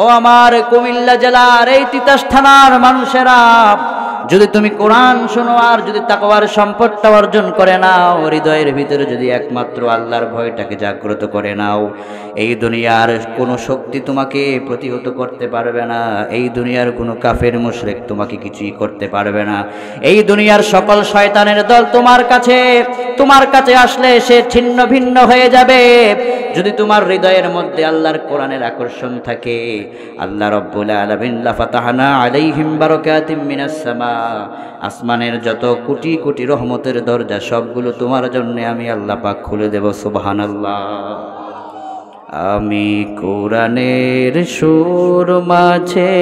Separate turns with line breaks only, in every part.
ও আমার কুমিল্লা জেলার এই তিতাস থানার মানুষেরা যদি তুমি কোরআন শোনো আর যদি তাকওয়ার সম্পদটা অর্জন করে নাও হৃদয়ের ভিতরে যদি একমাত্র আল্লাহর ভয়টাকে জাগ্রত করে নাও এই দুনিয়ার কোনো শক্তি তোমাকে প্রতিহত করতে পারবে না এই দুনিয়ার কোনো কাফের মুশরেক তোমাকে কিছুই করতে পারবে না এই দুনিয়ার সকল শয়তানের দল তোমার কাছে তোমার কাছে আসলে সে ছিন্ন ভিন্ন হয়ে যাবে যদি তোমার হৃদয়ের মধ্যে আল্লাহর কোরআনের আকর্ষণ থাকে আল্লাহ রব্বুল আলমিন লাফাতাহানা আলাইহিম বারকাতিম মিনাস সামা আসমানের যত কোটি কোটি রহমতের দরজা সবগুলো তোমার জন্য আমি আল্লাহ পাক খুলে দেব সুবাহান আল্লাহ আমি কোরআনের সুর মাঝে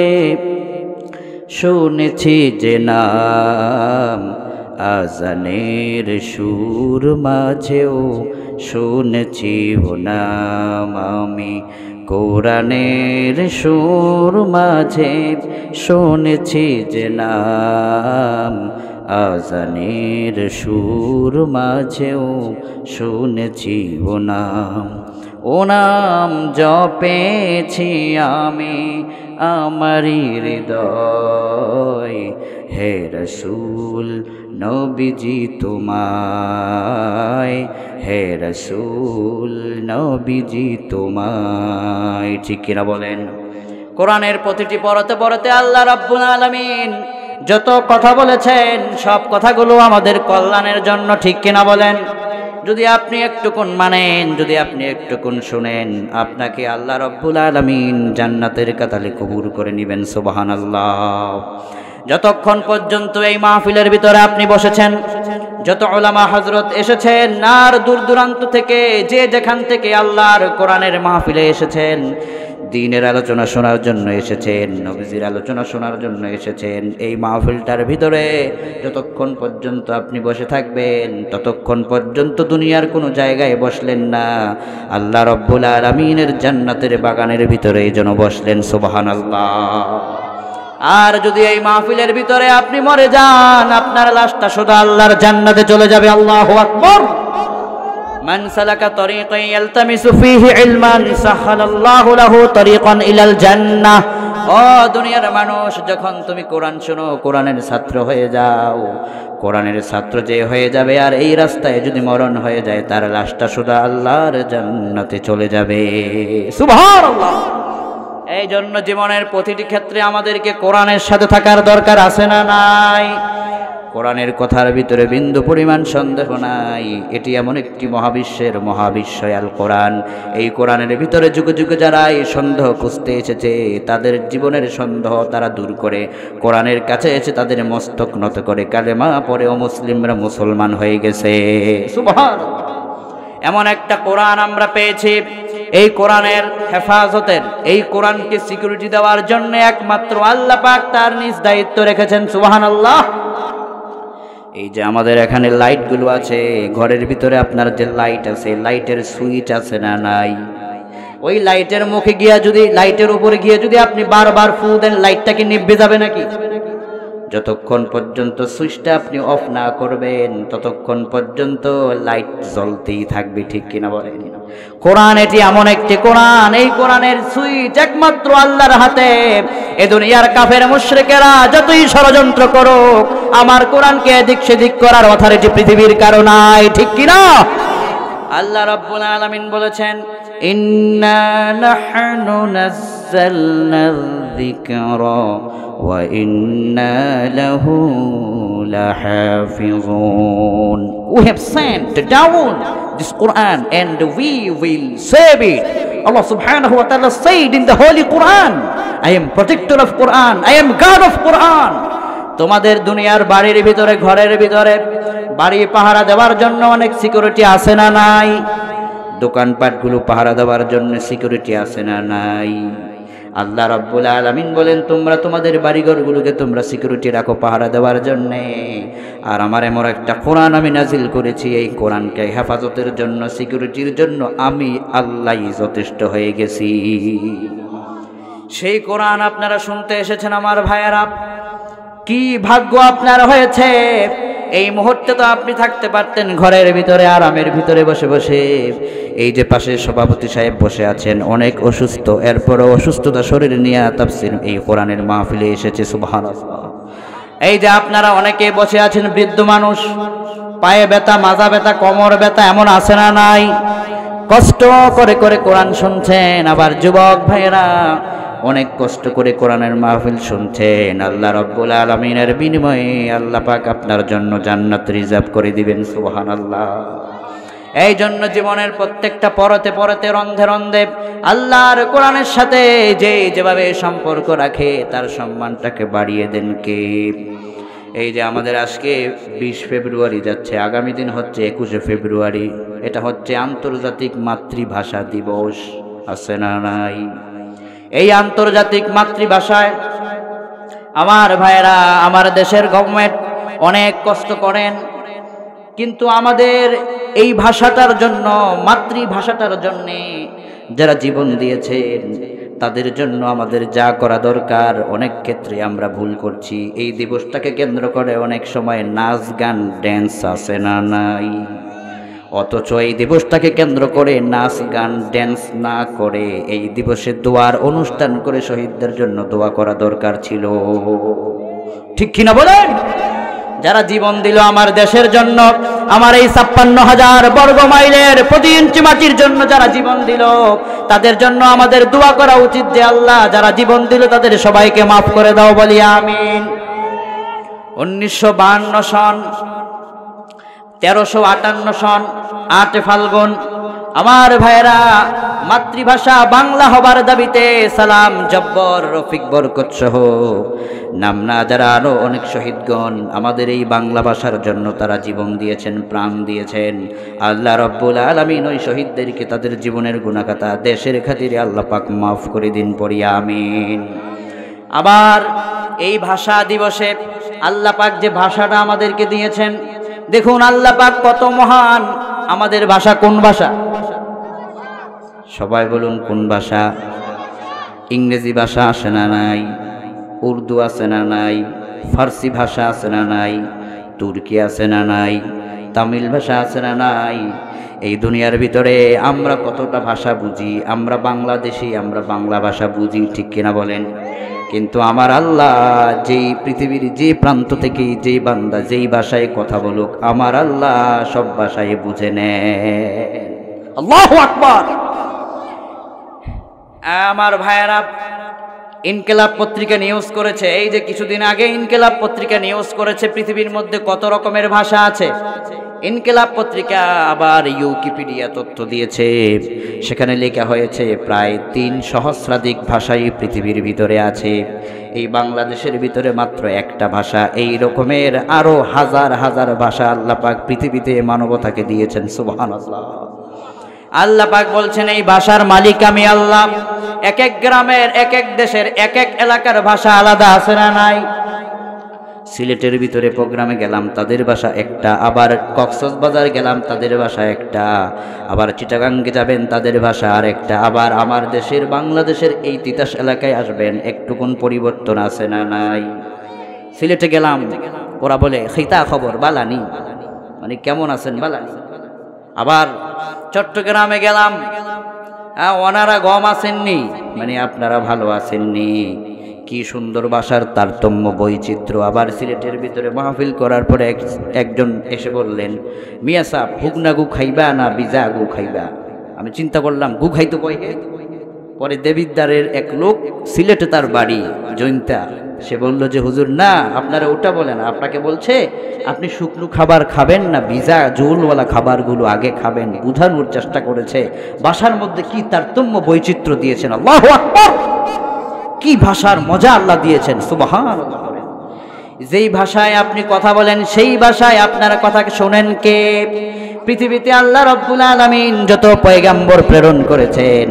শুনেছি যে নাম আজানের সুর মাঝেও শুনেছি ও নাম আমি কোরআনের সুর মাঝে শুনেছি যে নাম আজানের সুর মাঝেও শুনেছি ও নাম ও নাম জপেছি আমি আমারি হৃদয় হে রসুল নবীজি তোমায় হে রসুল নবীজি তোমায় ঠিক কিনা বলেন কোরআনের প্রতিটি পরতে পরতে আল্লাহ রাব্বুল আলমিন যত কথা বলেছেন সব কথাগুলো আমাদের কল্যাণের জন্য ঠিক কিনা বলেন যদি আপনি একটুকুন মানেন যদি আপনি একটুকুন শুনেন আপনাকে আল্লাহ রব্বুল আলমিন জান্নাতের কাতালে কবুর করে নেবেন সোবাহান আল্লাহ যতক্ষণ পর্যন্ত এই মাহফিলের ভিতরে আপনি বসেছেন যত ওলামা হজরত এসেছেন নার দূর দূরান্ত থেকে যে যেখান থেকে আল্লাহর কোরআনের মাহফিলে এসেছেন দিনের আলোচনা শোনার জন্য এসেছেন নবীজির আলোচনা শোনার জন্য এসেছেন এই মাহফিলটার ভিতরে যতক্ষণ পর্যন্ত আপনি বসে থাকবেন ততক্ষণ পর্যন্ত দুনিয়ার কোনো জায়গায় বসলেন না আল্লাহ রব্বুল আলমিনের জান্নাতের বাগানের ভিতরে যেন বসলেন সোবাহান আল্লাহ আর যদি এই মাহফিলের ভিতরে আপনি মরে যান আপনার লাশটা সোজা আল্লাহর জান্নাতে চলে যাবে আল্লাহ আকবর من سلك طريقا يلتمس فيه علما سهل الله له طريقا الى الجنه ও দুনিয়ার মানুষ যখন তুমি কোরআন শোনো কোরআনের ছাত্র হয়ে যাও কোরআনের ছাত্র যে হয়ে যাবে আর এই রাস্তায় যদি মরণ হয়ে যায় তার লাশটা শুধু আল্লাহর জান্নাতে চলে যাবে সুবহানাল্লাহ এই জন্য জীবনের প্রতিটি ক্ষেত্রে আমাদেরকে কোরআনের সাথে থাকার দরকার আছে না নাই কোরআনের কথার ভিতরে বিন্দু পরিমাণ সন্দেহ নাই এটি এমন একটি মহাবিশ্বের মহাবিশ্বয়াল কোরআন এই কোরআনের ভিতরে যুগে যুগে যারা এই সন্দেহ খুঁজতে এসেছে তাদের জীবনের সন্দেহ তারা দূর করে কোরআনের কাছে এসে তাদের মস্তক নত করে কালেমা পরে অমুসলিমরা মুসলমান হয়ে গেছে এমন একটা কোরআন আমরা পেয়েছি এই কোরআনের হেফাজতের এই কোরআনকে সিকিউরিটি দেওয়ার জন্য একমাত্র আল্লাহ পাক তার নিজ দায়িত্ব রেখেছেন সুবাহান আল্লাহ এই যে আমাদের এখানে লাইটগুলো আছে ঘরের ভিতরে আপনার যে লাইট আছে লাইটের সুইচ আছে না নাই ওই লাইটের মুখে গিয়া যদি লাইটের উপরে গিয়ে যদি আপনি বারবার ফু দেন লাইটটাকে নিভে যাবে নাকি যতক্ষণ পর্যন্ত সুইচটা আপনি অফ না করবেন ততক্ষণ পর্যন্ত লাইট জ্বলতেই থাকবে ঠিক কিনা বলেন কোরআন এটি এমন একটি কোরআন এই কোরআনের সুইচ একমাত্র আল্লাহর হাতে এ দুনিয়ার কাফের মুশ্রিকেরা যতই ষড়যন্ত্র করুক আমার কোরআনকে এদিক সেদিক করার অথরিটি পৃথিবীর কারো নাই ঠিক কিনা আল্লাহ রব্বুল আলামিন বলেছেন ইন্না নাহনু নাজ أنزلنا الذكرى وإنا له لحافظون We have sent down this Quran and we will save it. Allah subhanahu wa ta'ala said in the Holy Quran, I am protector of Quran, I am God of Quran. তোমাদের দুনিয়ার বাড়ির ভিতরে ঘরের ভিতরে বাড়ি পাহারা দেওয়ার জন্য অনেক সিকিউরিটি আছে না নাই দোকানপাটগুলো পাহারা দেওয়ার জন্য সিকিউরিটি আছে না নাই আল্লাহ রব্বুল আলমিন বলেন তোমরা তোমাদের বাড়িঘরগুলোকে তোমরা সিকিউরিটি রাখো পাহারা দেওয়ার জন্যে আর আমার এমন একটা কোরআন আমি নাজিল করেছি এই কোরআনকে হেফাজতের জন্য সিকিউরিটির জন্য আমি আল্লাহ যথেষ্ট হয়ে গেছি সেই কোরআন আপনারা শুনতে এসেছেন আমার ভাইয়েরা কি ভাগ্য আপনার হয়েছে এই মুহূর্তে তো আপনি থাকতে পারতেন ঘরের ভিতরে আরামের ভিতরে বসে বসে এই যে পাশে সভাপতি সাহেব বসে আছেন অনেক অসুস্থ এরপরও অসুস্থতা শরীর নিয়ে তাফসির এই কোরআনের মাহফিলে এসেছে সুবাহান এই যে আপনারা অনেকে বসে আছেন বৃদ্ধ মানুষ পায়ে ব্যথা মাজা ব্যথা কোমর ব্যথা এমন আছে না নাই কষ্ট করে করে কোরআন শুনছেন আবার যুবক ভাইয়েরা অনেক কষ্ট করে কোরআনের মাহফিল শুনছেন আল্লাহ রব্বুল আলমিনের বিনিময়ে আল্লাহ পাক আপনার জন্য জান্নাত রিজার্ভ করে দিবেন সুহান আল্লাহ এই জন্য জীবনের প্রত্যেকটা পরতে পরতে রন্ধে রন্ধে আল্লাহর কোরআনের সাথে যে যেভাবে সম্পর্ক রাখে তার সম্মানটাকে বাড়িয়ে দেন কে এই যে আমাদের আজকে বিশ ফেব্রুয়ারি যাচ্ছে আগামী দিন হচ্ছে একুশে ফেব্রুয়ারি এটা হচ্ছে আন্তর্জাতিক মাতৃভাষা দিবস আসে না নাই এই আন্তর্জাতিক মাতৃভাষায় আমার ভাইয়েরা আমার দেশের গভর্নমেন্ট অনেক কষ্ট করেন কিন্তু আমাদের এই ভাষাটার জন্য মাতৃভাষাটার জন্যে যারা জীবন দিয়েছেন তাদের জন্য আমাদের যা করা দরকার অনেক ক্ষেত্রে আমরা ভুল করছি এই দিবসটাকে কেন্দ্র করে অনেক সময় নাচ গান ড্যান্স আসে না নাই অথচ এই দিবসটাকে কেন্দ্র করে নাচ গান ড্যান্স না করে এই দিবসে দোয়ার অনুষ্ঠান করে শহীদদের জন্য দোয়া করা দরকার ছিল ঠিক কিনা বলেন যারা জীবন দিল আমার দেশের জন্য আমার এই ছাপ্পান্ন হাজার বর্গ মাইলের প্রতি ইঞ্চি মাটির জন্য যারা জীবন দিল তাদের জন্য আমাদের দোয়া করা উচিত যে আল্লাহ যারা জীবন দিল তাদের সবাইকে মাফ করে দাও বলি আমিন উনিশশো সন তেরোশো আটান্ন সন আট ফাল্গুন আমার ভাইরা মাতৃভাষা বাংলা হবার দাবিতে সালাম জব্বর রফিক বরকত সহ নাম না যারা আরও অনেক শহীদগণ আমাদের এই বাংলা ভাষার জন্য তারা জীবন দিয়েছেন প্রাণ দিয়েছেন আল্লাহ রব্বুল আলমিন ওই শহীদদেরকে তাদের জীবনের গুণাকাতা দেশের খাতিরে আল্লাহ পাক মাফ করে দিন পড়িয়া আমিন আবার এই ভাষা দিবসে আল্লাপাক যে ভাষাটা আমাদেরকে দিয়েছেন দেখুন আল্লাহ পাক কত মহান আমাদের ভাষা কোন ভাষা সবাই বলুন কোন ভাষা ইংরেজি ভাষা আসে না নাই উর্দু আছে না নাই ফার্সি ভাষা আছে না নাই তুর্কি আছে না নাই তামিল ভাষা আছে না নাই এই দুনিয়ার ভিতরে আমরা কতটা ভাষা বুঝি আমরা বাংলাদেশি আমরা বাংলা ভাষা বুঝি ঠিক কিনা বলেন কিন্তু আমার আল্লাহ যেই পৃথিবীর যে প্রান্ত থেকে যেই বান্দা যেই ভাষায় কথা বলুক আমার আল্লাহ সব ভাষায় বুঝে নেয় আল্লাহ আমার ভাইয়েরা ইনকেলাব পত্রিকা নিউজ করেছে এই যে কিছুদিন আগে ইনকেলাব পত্রিকা নিউজ করেছে পৃথিবীর মধ্যে কত রকমের ভাষা আছে ইনকেলাব পত্রিকা আবার ইউকিপিডিয়া তথ্য দিয়েছে সেখানে লেখা হয়েছে প্রায় তিন সহস্রাধিক ভাষাই পৃথিবীর ভিতরে আছে এই বাংলাদেশের ভিতরে মাত্র একটা ভাষা এই রকমের আরও হাজার হাজার ভাষা আল্লাপাক পৃথিবীতে মানবতাকে দিয়েছেন সুবাহ আল্লাহ আল্লাপাক বলছেন এই ভাষার মালিক আমি আল্লাহ এক এক গ্রামের এক এক দেশের এক এক এলাকার ভাষা আলাদা আছে না নাই সিলেটের ভিতরে প্রোগ্রামে গেলাম তাদের ভাষা একটা আবার কক্সবাজার গেলাম তাদের ভাষা একটা আবার চিটাগাঙ্গে যাবেন তাদের ভাষা আর একটা আবার আমার দেশের বাংলাদেশের এই তিতাস এলাকায় আসবেন একটুকুন পরিবর্তন আছে না নাই সিলেটে গেলাম ওরা বলে খিতা খবর বালানি মানে কেমন আছেন বালানি আবার চট্টগ্রামে গেলাম হ্যাঁ ওনারা গম আসেননি মানে আপনারা ভালো আসেননি কি সুন্দর বাসার তারতম্য বৈচিত্র্য আবার সিলেটের ভিতরে মাহফিল করার পরে একজন এসে বললেন মিয়া সাহ গু খাইবা না বিজা গু খাইবা আমি চিন্তা করলাম গু খাইতো কয় পরে দেবিদ্বারের এক লোক সিলেটে তার বাড়ি জৈন্তা সে বলল যে হুজুর না আপনারা ওটা বলেন আপনাকে বলছে আপনি শুকনো খাবার খাবেন না ভিজা জোলওয়ালা খাবারগুলো আগে খাবেন বুঝানোর চেষ্টা করেছে বাসার মধ্যে কি তারতম্য বৈচিত্র্য দিয়েছেন আল্লাহ কি ভাষার মজা আল্লাহ দিয়েছেন সুবাহান যেই ভাষায় আপনি কথা বলেন সেই ভাষায় আপনারা কথা শোনেন কে পৃথিবীতে আল্লাহ রব্বুল আলমিন যত পয়গাম্বর প্রেরণ করেছেন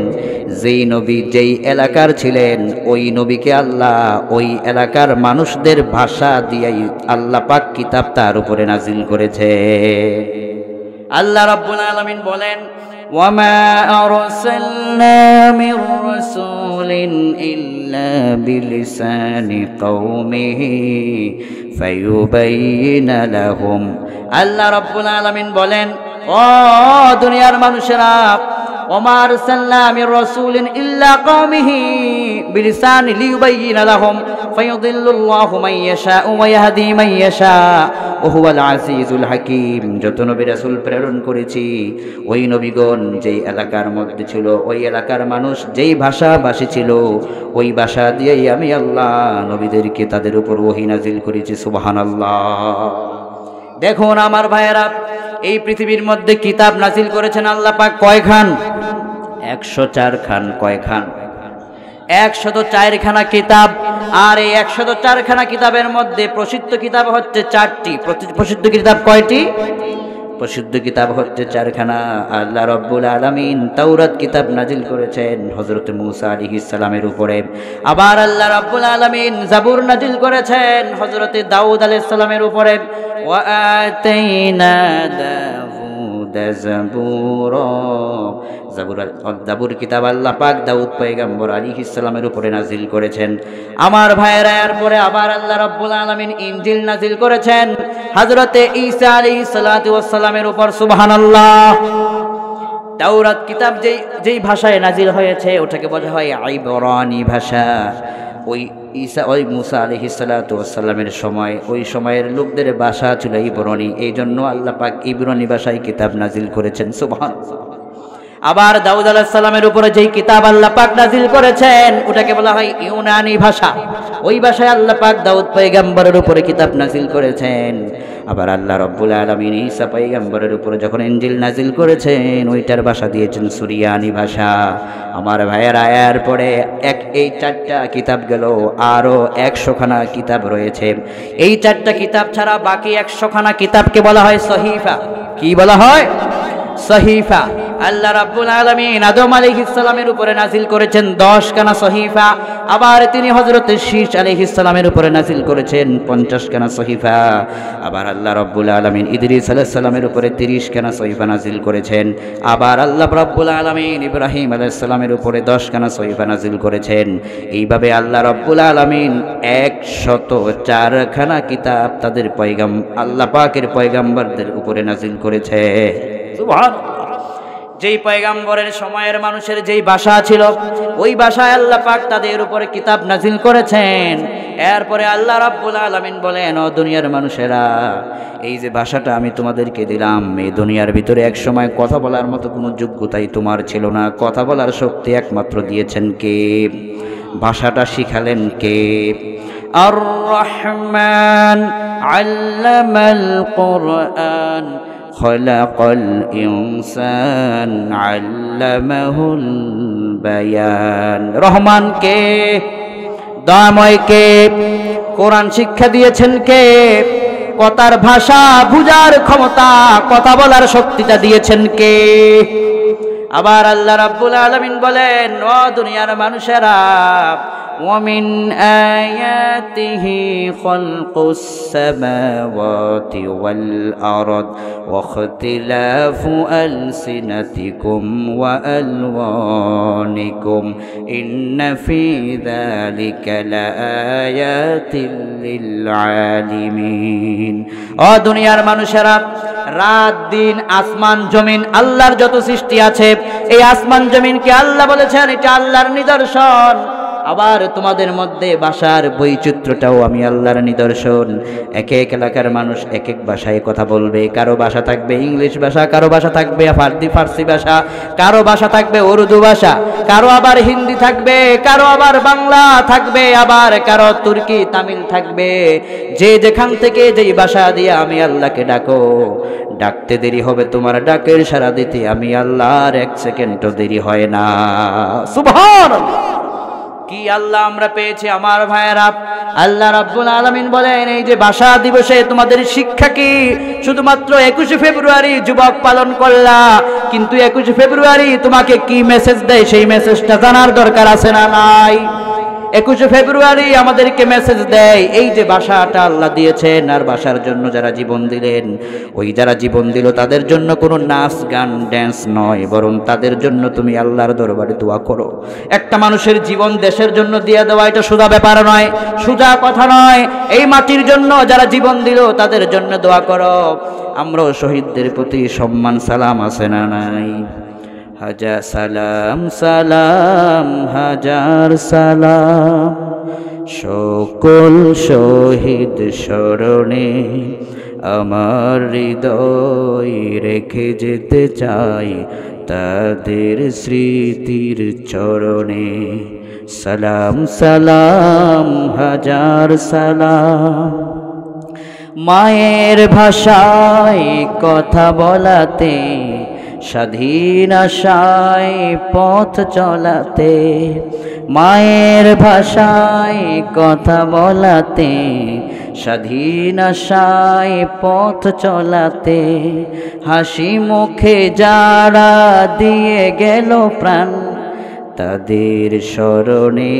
যেই নবী যেই এলাকার ছিলেন ওই নবীকে আল্লাহ ওই এলাকার মানুষদের ভাষা দিয়াই আল্লাহ পাক কিতাব তার উপরে নাজিল করেছে আল্লাহ রব্বুল আলমিন বলেন وما أرسلنا من رسول إلا بلسان قومه فيبين لهم আল্লাহ রব্বুল আলমিন বলেন ও দুনিয়ার মানুষেরা ওমার সাল্লামের রসুলিন ইল্লা কৌমিহি বিলিসান লিউবাইয়িন লাহুম ফায়ুদিল্লুল্লাহু মাইয়াশা ওয়া ইয়াহদি মাইয়াশা ওহুয়াল আজিজুল হাকিম যত নবী রাসূল প্রেরণ করেছি ওই নবীগণ যেই এলাকার মধ্যে ছিল ওই এলাকার মানুষ যেই ভাষা ভাষী ছিল ওই ভাষা দিয়েই আমি আল্লাহ নবীদেরকে তাদের উপর ওহি নাজিল করেছি সুবহানাল্লাহ দেখুন আমার ভাইয়েরা এই পৃথিবীর মধ্যে কিতাব নাসিল করেছেন আল্লাহ পাক কয় খান একশো চার খান কয় খান একশত চারখানা কিতাব আর এই একশত চারখানা কিতাবের মধ্যে প্রসিদ্ধ কিতাব হচ্ছে চারটি প্রসিদ্ধ কিতাব কয়টি প্রসিদ্ধ কিতাব হচ্ছে চারখানা আল্লাহ রব্বুল আলমিন তাওরাত কিতাব নাজিল করেছেন হজরত মুসা আলী ইসালামের উপরে আবার আল্লাহ রব্বুল আলমিন জাবুর নাজিল করেছেন হজরত দাউদ সালামের উপরে দাজাবুরা জাবুর দাবুর কিতাব আল্লাহ পাক দাউদ পয়গাম্বর আলী ইসলামের উপরে নাজিল করেছেন আমার ভাইয়েরা এরপরে আবার আল্লাহ রব্বুল আলমিন ইঞ্জিল নাজিল করেছেন হজরতে ঈসা আলী সালাতামের উপর সুবাহান আল্লাহ তাওরাত কিতাব যেই যেই ভাষায় নাজিল হয়েছে ওটাকে বোঝা হয় আইবরানি ভাষা ওই ঈসা ওই মুসা আলি ইসালাতামের সময় ওই সময়ের লোকদের বাসা ছিল ইবরণী এই জন্য আল্লাহ পাক ইবরণী বাসায় কিতাব নাজিল করেছেন সুবহান আবার দাউদ আলাহিসাল্লামের উপরে যেই কিতাব আল্লাহ পাক নাজিল করেছেন ওটাকে বলা হয় ইউনানি ভাষা ওই ভাষায় আল্লাহ পাক দাউদ পৈগাম্বরের উপরে কিতাব নাজিল করেছেন আবার আল্লাহ রব্বুল আলমিন ঈসা পাইগাম্বরের উপরে যখন এঞ্জিল নাজিল করেছেন ওইটার ভাষা দিয়েছেন সুরিয়ানি ভাষা আমার ভাইয়ের আয়ার পরে এক এই চারটা কিতাব গেল আরও একশোখানা কিতাব রয়েছে এই চারটা কিতাব ছাড়া বাকি একশোখানা কিতাবকে বলা হয় সহিফা কি বলা হয় সহিফা আল্লাহ রাব্বুল আলামিন আদম আলাইহিস সালামের উপরে নাযিল করেছেন 10 খানা সহিফা আবার তিনি হযরত শীশ আলাইহিস সালামের উপরে নাযিল করেছেন 50 খানা সহিফা আবার আল্লাহ রাব্বুল আলামিন ইদ্রিস আলাইহিস সালামের উপরে 30 খানা সহিফা নাযিল করেছেন আবার আল্লাহ রাব্বুল আলামিন ইব্রাহিম আলাইহিস সালামের উপরে 10 খানা সহিফা নাযিল করেছেন এইভাবে আল্লাহ রাব্বুল আলামিন 104 খানা কিতাব তাদের পয়গাম আল্লাহ পাকের পয়গাম্বরদের উপরে নাযিল করেছে সুবহানাল্লাহ যেই পয়গাম্বরের সময়ের মানুষের যেই ভাষা ছিল ওই ভাষায় আল্লাহ পাক তাদের উপরে কিতাব নাজিল করেছেন এরপরে আল্লাহ রাব্বুল আলামিন বলেন ও দুনিয়ার মানুষেরা এই যে ভাষাটা আমি তোমাদেরকে দিলাম এই দুনিয়ার ভিতরে এক সময় কথা বলার মতো কোনো যোগ্যতাই তোমার ছিল না কথা বলার শক্তি একমাত্র দিয়েছেন কে ভাষাটা শিখালেন কে আর রহমান আল্লামাল কোরআন خلق الإنسان علمه البيان রহমান কে দয়াময় কে কোরআন শিক্ষা দিয়েছেন কে কথার ভাষা বুঝার ক্ষমতা কথা বলার শক্তিটা দিয়েছেন কে আবার আল্লাহ রাব্বুল আলমিন বলেন ও দুনিয়ার মানুষেরা ومن آياته خلق السماوات والأرض واختلاف ألسنتكم وألوانكم إن في ذلك لآيات للعالمين ও দুনিয়ার মানুষেরা রাত দিন আসমান জমিন আল্লাহর যত সৃষ্টি আছে এই আসমান জমিনকে আল্লাহ বলেছেন এটা আল্লাহর নিদর্শন আবার তোমাদের মধ্যে ভাষার বৈচিত্র্যটাও আমি আল্লাহর নিদর্শন এক এক এলাকার মানুষ এক এক ভাষায় কথা বলবে কারো ভাষা থাকবে ইংলিশ ভাষা কারো ভাষা থাকবে ফার্দি ফার্সি ভাষা কারো ভাষা থাকবে উর্দু ভাষা কারো আবার হিন্দি থাকবে কারো আবার বাংলা থাকবে আবার কারো তুর্কি তামিল থাকবে যে যেখান থেকে যেই ভাষা দিয়ে আমি আল্লাহকে ডাকো ডাকতে দেরি হবে তোমার ডাকের সারা দিতে আমি আল্লাহর এক সেকেন্ডও দেরি হয় না সুভান কি আল্লাহ আমরা পেয়েছি আমার ভাইয়েরা আল্লাহ রাব্বুল আলমিন বলেন এই যে ভাষা দিবসে তোমাদের শিক্ষা কি শুধুমাত্র একুশে ফেব্রুয়ারি যুবক পালন করলা কিন্তু একুশে ফেব্রুয়ারি তোমাকে কি মেসেজ দেয় সেই মেসেজটা জানার দরকার আছে না নাই একুশে ফেব্রুয়ারি আমাদেরকে মেসেজ দেয় এই যে বাসাটা আল্লাহ দিয়েছেন আর বাসার জন্য যারা জীবন দিলেন ওই যারা জীবন দিল তাদের জন্য কোনো নাচ গান ড্যান্স নয় বরং তাদের জন্য তুমি আল্লাহর দরবারে দোয়া করো একটা মানুষের জীবন দেশের জন্য দিয়ে দেওয়া এটা সোজা ব্যাপার নয় সোজা কথা নয় এই মাটির জন্য যারা জীবন দিল তাদের জন্য দোয়া করো আমরাও শহীদদের প্রতি সম্মান সালাম আছে না নাই হাজার সালাম সালাম হাজার সালাম সকল শহীদ স্মরণে আমার হৃদয় রেখে যেতে চাই তাদের স্মৃতির চরণে সালাম সালাম হাজার সালাম মায়ের ভাষায় কথা বলাতে স্বাধীন আশায় পথ চলাতে মায়ের ভাষায় কথা বলাতে স্বাধীন আশায় পথ চলাতে হাসি মুখে যারা দিয়ে গেল প্রাণ তাদের স্মরণে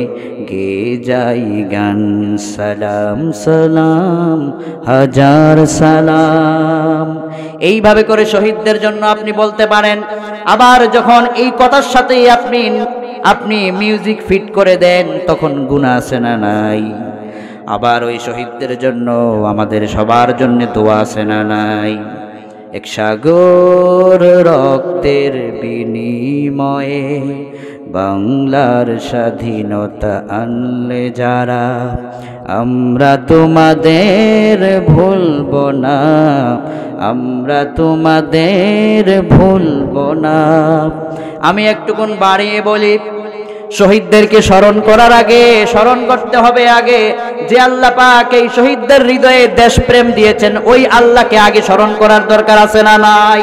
গে যাই গান সালাম সালাম হাজার সালাম এইভাবে করে শহীদদের জন্য আপনি বলতে পারেন আবার যখন এই কথার সাথেই আপনি আপনি মিউজিক ফিট করে দেন তখন গুণ আছে না নাই আবার ওই শহীদদের জন্য আমাদের সবার জন্য দোয়া আছে না নাই এক সাগর রক্তের বিনিময়ে বাংলার স্বাধীনতা আনলে যারা আমরা তোমাদের ভুলব না আমরা তোমাদের ভুলব না আমি একটুকুন বাড়িয়ে বলি শহীদদেরকে স্মরণ করার আগে স্মরণ করতে হবে আগে যে আল্লাহ পাক এই শহীদদের হৃদয়ে দেশপ্রেম দিয়েছেন ওই আল্লাহকে আগে স্মরণ করার দরকার আছে না নাই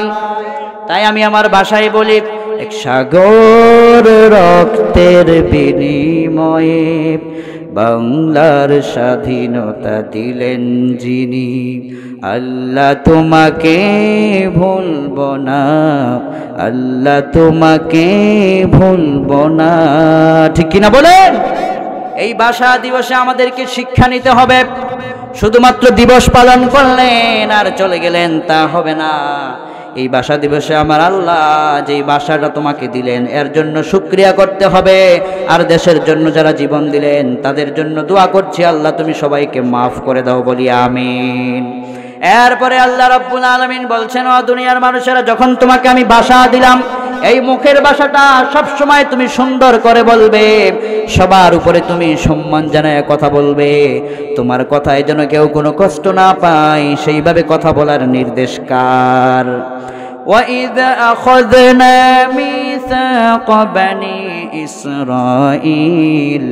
তাই আমি আমার ভাষায় বলি এক সাগর রক্তের বিনিময়ে বাংলার স্বাধীনতা দিলেন যিনি আল্লাহ তোমাকে ভুলব না আল্লাহ তোমাকে ভুলব না ঠিক কিনা বলেন এই ভাষা দিবসে আমাদেরকে শিক্ষা নিতে হবে শুধুমাত্র দিবস পালন করলেন আর চলে গেলেন তা হবে না এই বাসা দিবসে আমার আল্লাহ যে বাসাটা তোমাকে দিলেন এর জন্য সুক্রিয়া করতে হবে আর দেশের জন্য যারা জীবন দিলেন তাদের জন্য দোয়া করছি আল্লাহ তুমি সবাইকে মাফ করে দাও বলি আমিন এরপরে আল্লাহ রব্বুল আলমিন বলছেন ও দুনিয়ার মানুষেরা যখন তোমাকে আমি বাসা দিলাম এই মুখের ভাষাটা সবসময় তুমি সুন্দর করে বলবে সবার উপরে তুমি সম্মান জানায় কথা বলবে তোমার কথায় যেন কেউ কোনো কষ্ট না পায় সেইভাবে কথা বলার নির্দেশ কার وإذا أخذنا ميثاق بني إسرائيل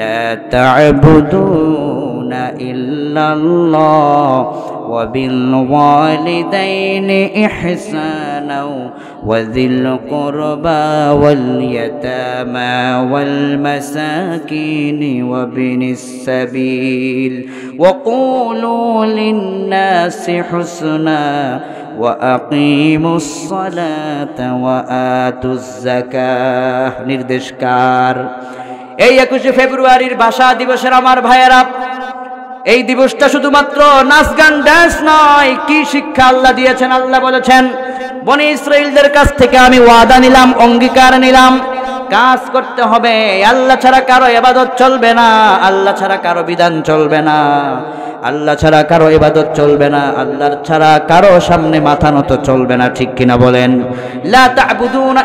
لا تعبدون إلا الله وبالوالدين إحسانا وذي القربى واليتامى والمساكين وابن السبيل وقولوا للناس حسنا وأقيموا الصلاة وآتوا الزكاة أي এই একুশে بشادي ভাষা দিবসের আমার ভাইয়েরা এই দিবসটা শুধুমাত্র নাচ গান ড্যান্স নয় কি শিক্ষা আল্লাহ দিয়েছেন আল্লাহ বলেছেন বনি ইসরায়েলদের কাছ থেকে আমি ওয়াদা নিলাম অঙ্গীকার নিলাম কাজ করতে হবে আল্লাহ ছাড়া কারো এবাদত চলবে না আল্লাহ ছাড়া কারো বিধান চলবে না আল্লাহ ছাড়া কারো এবাদত চলবে না আল্লাহ ছাড়া কারো সামনে মাথা নত চলবে না ঠিক কিনা বলেন লা তা'বুদুনা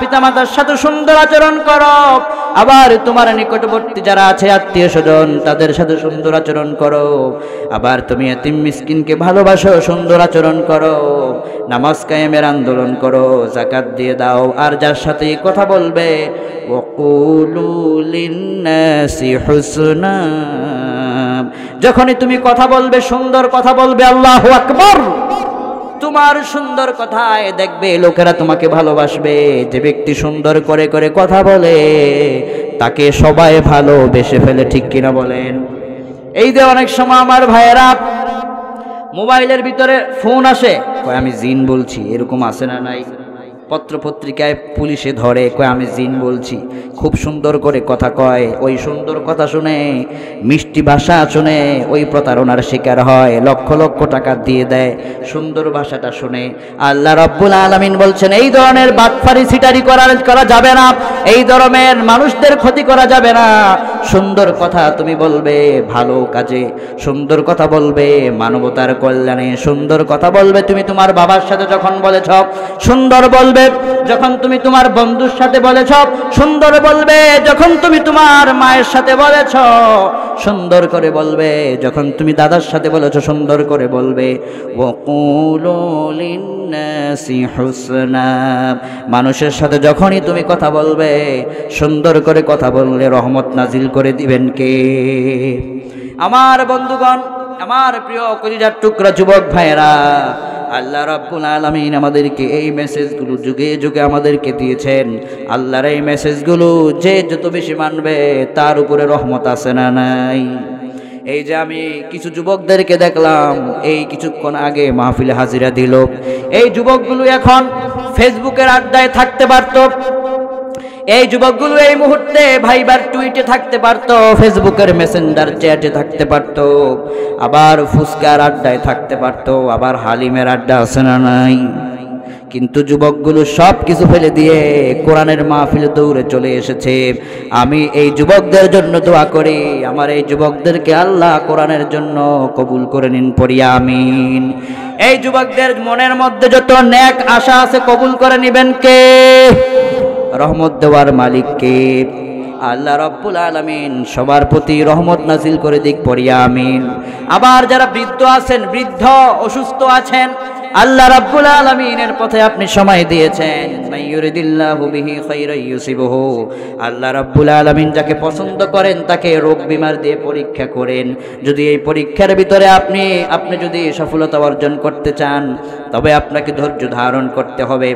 পিতামাতার সাথে সুন্দর আচরণ করো আবার তোমার নিকটবর্তী যারা আছে আত্মীয় স্বজন তাদের সাথে সুন্দর আচরণ করো আবার তুমি এতিম মিসকিনকে ভালোবাসো সুন্দর আচরণ করো নামাজ কায়েমের আন্দোলন করো জাকাত দিয়ে দাও আর যার সাথে কথা বলবে যখনই তুমি কথা বলবে সুন্দর কথা বলবে আল্লাহ আকবর তোমার সুন্দর কথায় দেখবে লোকেরা তোমাকে ভালোবাসবে যে ব্যক্তি সুন্দর করে করে কথা বলে তাকে সবাই ভালোবেসে ফেলে ঠিক কিনা বলেন এই যে অনেক সময় আমার ভাইয়েরা মোবাইলের ভিতরে ফোন আসে আমি জিন বলছি এরকম আসে না নাই পত্রপত্রিকায় পুলিশে ধরে কয় আমি জিন বলছি খুব সুন্দর করে কথা কয় ওই সুন্দর কথা শুনে মিষ্টি ভাষা শুনে ওই প্রতারণার শিকার হয় লক্ষ লক্ষ টাকা দিয়ে দেয় সুন্দর ভাষাটা শুনে আল্লাহ রব্বুল আলমিন বলছেন এই ধরনের বাতফারি সিটারি করার করা যাবে না এই ধরনের মানুষদের ক্ষতি করা যাবে না সুন্দর কথা তুমি বলবে ভালো কাজে সুন্দর কথা বলবে মানবতার কল্যাণে সুন্দর কথা বলবে তুমি তোমার বাবার সাথে যখন বলেছ সুন্দর বলবে বলবে যখন তুমি তোমার বন্ধুর সাথে বলেছ সুন্দর বলবে যখন তুমি তোমার মায়ের সাথে বলেছ সুন্দর করে বলবে যখন তুমি দাদার সাথে বলেছ সুন্দর করে বলবে মানুষের সাথে যখনই তুমি কথা বলবে সুন্দর করে কথা বললে রহমত নাজিল করে দিবেন কে আমার বন্ধুগণ আমার প্রিয় কলিজার টুকরা যুবক ভাইয়েরা আল্লাহ রাব্বুল আলমিন আমাদেরকে এই মেসেজগুলো যুগে যুগে আমাদেরকে দিয়েছেন আল্লাহর এই মেসেজগুলো যে যত বেশি মানবে তার উপরে রহমত আছে না নাই এই যে আমি কিছু যুবকদেরকে দেখলাম এই কিছুক্ষণ আগে মাহফিলে হাজিরা দিল এই যুবকগুলো এখন ফেসবুকের আড্ডায় থাকতে পারত এই যুবকগুলো এই মুহূর্তে ভাইবার টুইটে থাকতে পারত ফেসবুকের মেসেঞ্জার চ্যাটে থাকতে পারত আবার ফুসকার আড্ডায় থাকতে পারত আবার হালিমের আড্ডা আছে না নাই কিন্তু যুবকগুলো সব কিছু ফেলে দিয়ে কোরআনের মাহফিলে দৌড়ে চলে এসেছে আমি এই যুবকদের জন্য দোয়া করি আমার এই যুবকদেরকে আল্লাহ কোরআনের জন্য কবুল করে নিন পড়িয়া আমিন এই যুবকদের মনের মধ্যে যত ন্যাক আশা আছে কবুল করে নিবেন কে রহমত দেওয়ার মালিককে আল্লাহ রব্বুল আলমিন সবার প্রতি রহমত নাজিল করে দিক পড়িয়া আমিন আবার যারা বৃদ্ধ আছেন বৃদ্ধ অসুস্থ আছেন আল্লাহ রাব্বুল আলামিনের পথে আপনি সময় দিয়েছেন মাইয়ুরিদিল্লাহু বিহি খাইরান আল্লাহ রাব্বুল আলামিন যাকে পছন্দ করেন তাকে রোগ বিমার দিয়ে পরীক্ষা করেন যদি এই পরীক্ষার ভিতরে আপনি আপনি যদি সফলতা অর্জন করতে চান তবে আপনাকে ধৈর্য ধারণ করতে হবে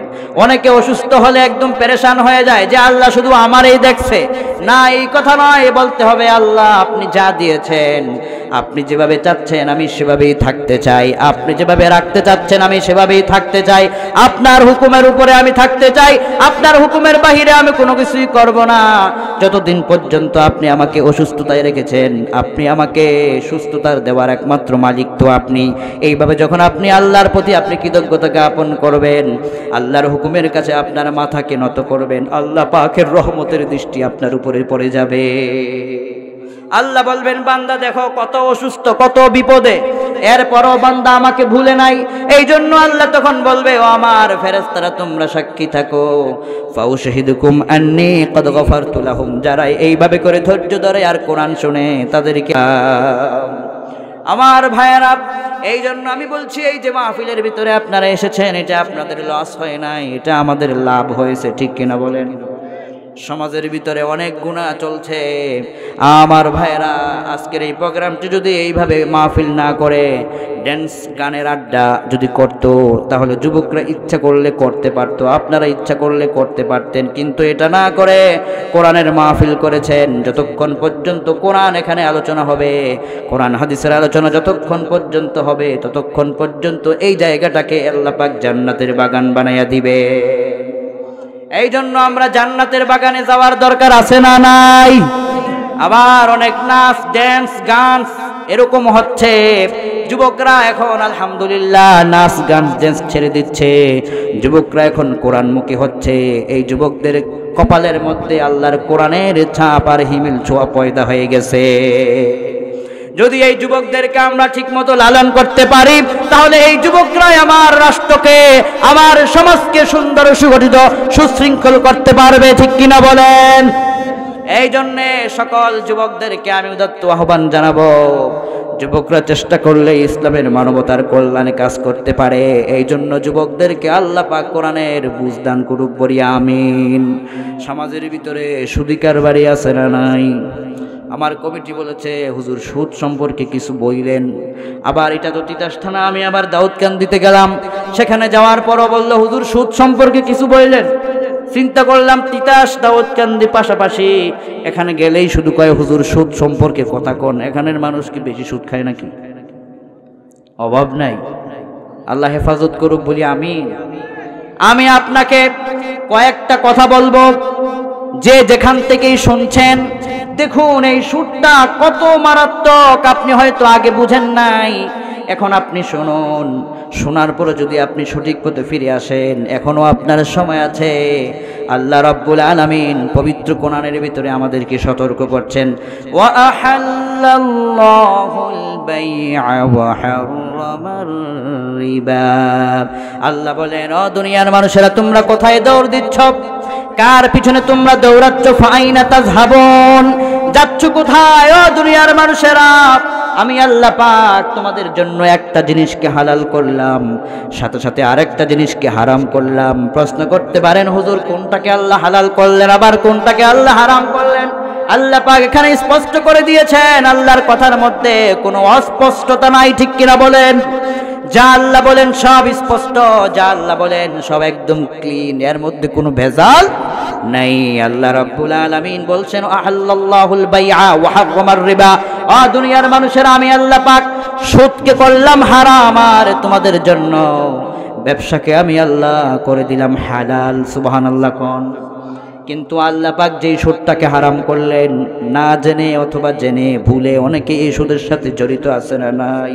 অনেকে অসুস্থ হলে একদম পেরেশান হয়ে যায় যে আল্লাহ শুধু আমারই দেখছে না এই কথা নয় বলতে হবে আল্লাহ আপনি যা দিয়েছেন আপনি যেভাবে চাচ্ছেন আমি সেভাবেই থাকতে চাই আপনি যেভাবে রাখতে চাচ্ছেন আমি সেভাবেই থাকতে চাই আপনার হুকুমের উপরে আমি থাকতে চাই আপনার হুকুমের বাহিরে আমি কোনো কিছুই করব না যতদিন পর্যন্ত আপনি আমাকে অসুস্থতায় রেখেছেন আপনি আমাকে সুস্থতার দেওয়ার একমাত্র মালিক তো আপনি এইভাবে যখন আপনি আল্লাহর প্রতি আপনি কি কৃতজ্ঞতা জ্ঞাপন করবেন আল্লাহর হুকুমের কাছে আপনার মাথাকে নত করবেন আল্লাহ পাখের রহমতের দৃষ্টি আপনার উপরে পড়ে যাবে আল্লাহ বলবেন বান্দা দেখো কত অসুস্থ কত বিপদে এরপরও বান্দা আমাকে ভুলে নাই এই জন্য আল্লাহ তখন বলবে ও আমার ফেরেস্তারা তোমরা সাক্ষী থাকো ফাউ শাহিদুকুম আননি কদ গফার তুলাহুম যারা এইভাবে করে ধৈর্য ধরে আর কোরআন শুনে তাদেরকে আমার ভাইয়েরা এই জন্য আমি বলছি এই যে মাহফিলের ভিতরে আপনারা এসেছেন এটা আপনাদের লস হয় নাই এটা আমাদের লাভ হয়েছে ঠিক কিনা বলেন সমাজের ভিতরে অনেক গুণা চলছে আমার ভাইরা আজকের এই প্রোগ্রামটি যদি এইভাবে মাহফিল না করে ড্যান্স গানের আড্ডা যদি করত তাহলে যুবকরা ইচ্ছা করলে করতে পারতো আপনারা ইচ্ছা করলে করতে পারতেন কিন্তু এটা না করে কোরআনের মাহফিল করেছেন যতক্ষণ পর্যন্ত কোরআন এখানে আলোচনা হবে কোরআন হাদিসের আলোচনা যতক্ষণ পর্যন্ত হবে ততক্ষণ পর্যন্ত এই জায়গাটাকে আল্লাপাক জান্নাতের বাগান বানাইয়া দিবে এই জন্য আমরা জান্নাতের বাগানে যাওয়ার দরকার আছে না নাই আবার অনেক নাচ ড্যান্স গান এরকম হচ্ছে যুবকরা এখন আলহামদুলিল্লাহ নাচ গান ড্যান্স ছেড়ে দিচ্ছে যুবকরা এখন কোরআনমুখী হচ্ছে এই যুবকদের কপালের মধ্যে আল্লাহর কোরআনের ছাপ আর হিমিল ছোঁয়া পয়দা হয়ে গেছে যদি এই যুবকদেরকে আমরা ঠিকমতো লালন করতে পারি তাহলে এই যুবকরাই আমার রাষ্ট্রকে আমার সমাজকে সুন্দর সুগঠিত সুশৃঙ্খল করতে পারবে ঠিক কিনা বলেন এই জন্যে সকল যুবকদেরকে আমি উদত্ত আহ্বান জানাবো যুবকরা চেষ্টা করলে ইসলামের মানবতার কল্যাণে কাজ করতে পারে এই জন্য যুবকদেরকে আল্লাহ পাক কোরআনের বুঝদান করুক বলি আমিন সমাজের ভিতরে সুদিকার বাড়ি আছে না নাই আমার কমিটি বলেছে হুজুর সুদ সম্পর্কে কিছু বইলেন আবার এটা তো তিতাস থানা আমি আবার দিতে গেলাম সেখানে যাওয়ার পরও বললো হুজুর সুদ সম্পর্কে কিছু বইলেন চিন্তা করলাম তিতাস দাউদকান্দি পাশাপাশি এখানে গেলেই শুধু কয় হুজুর সুদ সম্পর্কে কথা কন এখানের মানুষ কি বেশি সুদ খায় নাকি অভাব নাই আল্লাহ হেফাজত করুক বলি আমি আমি আপনাকে কয়েকটা কথা বলবো যে যেখান থেকেই শুনছেন দেখুন এই সুরটা কত মারাত্মক আপনি হয়তো আগে বুঝেন নাই এখন আপনি শুনুন শোনার পরে যদি আপনি সঠিক পথে ফিরে আসেন এখনও আপনার সময় আছে আল্লাহ রাব্বুল আলামিন পবিত্র কোরআনের ভিতরে আমাদেরকে সতর্ক করছেন আল্লাহ বলেন ও দুনিয়ার মানুষেরা তোমরা কোথায় দৌড় দিচ্ছ কার পিছনে তোমরা দৌড়াচ্ছ ফাইনা তাজ হাবন যাচ্ছ কোথায় ও দুনিয়ার মানুষেরা আমি আল্লাহ পাক তোমাদের জন্য একটা জিনিসকে হালাল করলাম সাথে সাথে আরেকটা জিনিসকে হারাম করলাম প্রশ্ন করতে পারেন হুজুর কোনটাকে আল্লাহ হালাল করলেন আবার কোনটাকে আল্লাহ হারাম করলেন আল্লাহ পাক এখানে স্পষ্ট করে দিয়েছেন আল্লাহর কথার মধ্যে কোনো অস্পষ্টতা নাই ঠিক কিনা বলেন জাল্লা আল্লাহ বলেন সব স্পষ্ট জাল্লা বলেন সব একদম ক্লিন এর মধ্যে কোনো ভেজাল নাই আল্লাহ রাব্বুল আলামিন বলছেন আল্লাহুল বাইআ ওয়া হাররামার রিবা আ দুনিয়ার মানুষেরা আমি আল্লাহ পাক সুদকে করলাম হারাম আর তোমাদের জন্য ব্যবসাকে আমি আল্লাহ করে দিলাম হালাল সুবহানাল্লাহ কোন কিন্তু আল্লাহ পাক যেই সুদটাকে হারাম করলেন না জেনে অথবা জেনে ভুলে অনেকে এই সুদের সাথে জড়িত আছে না নাই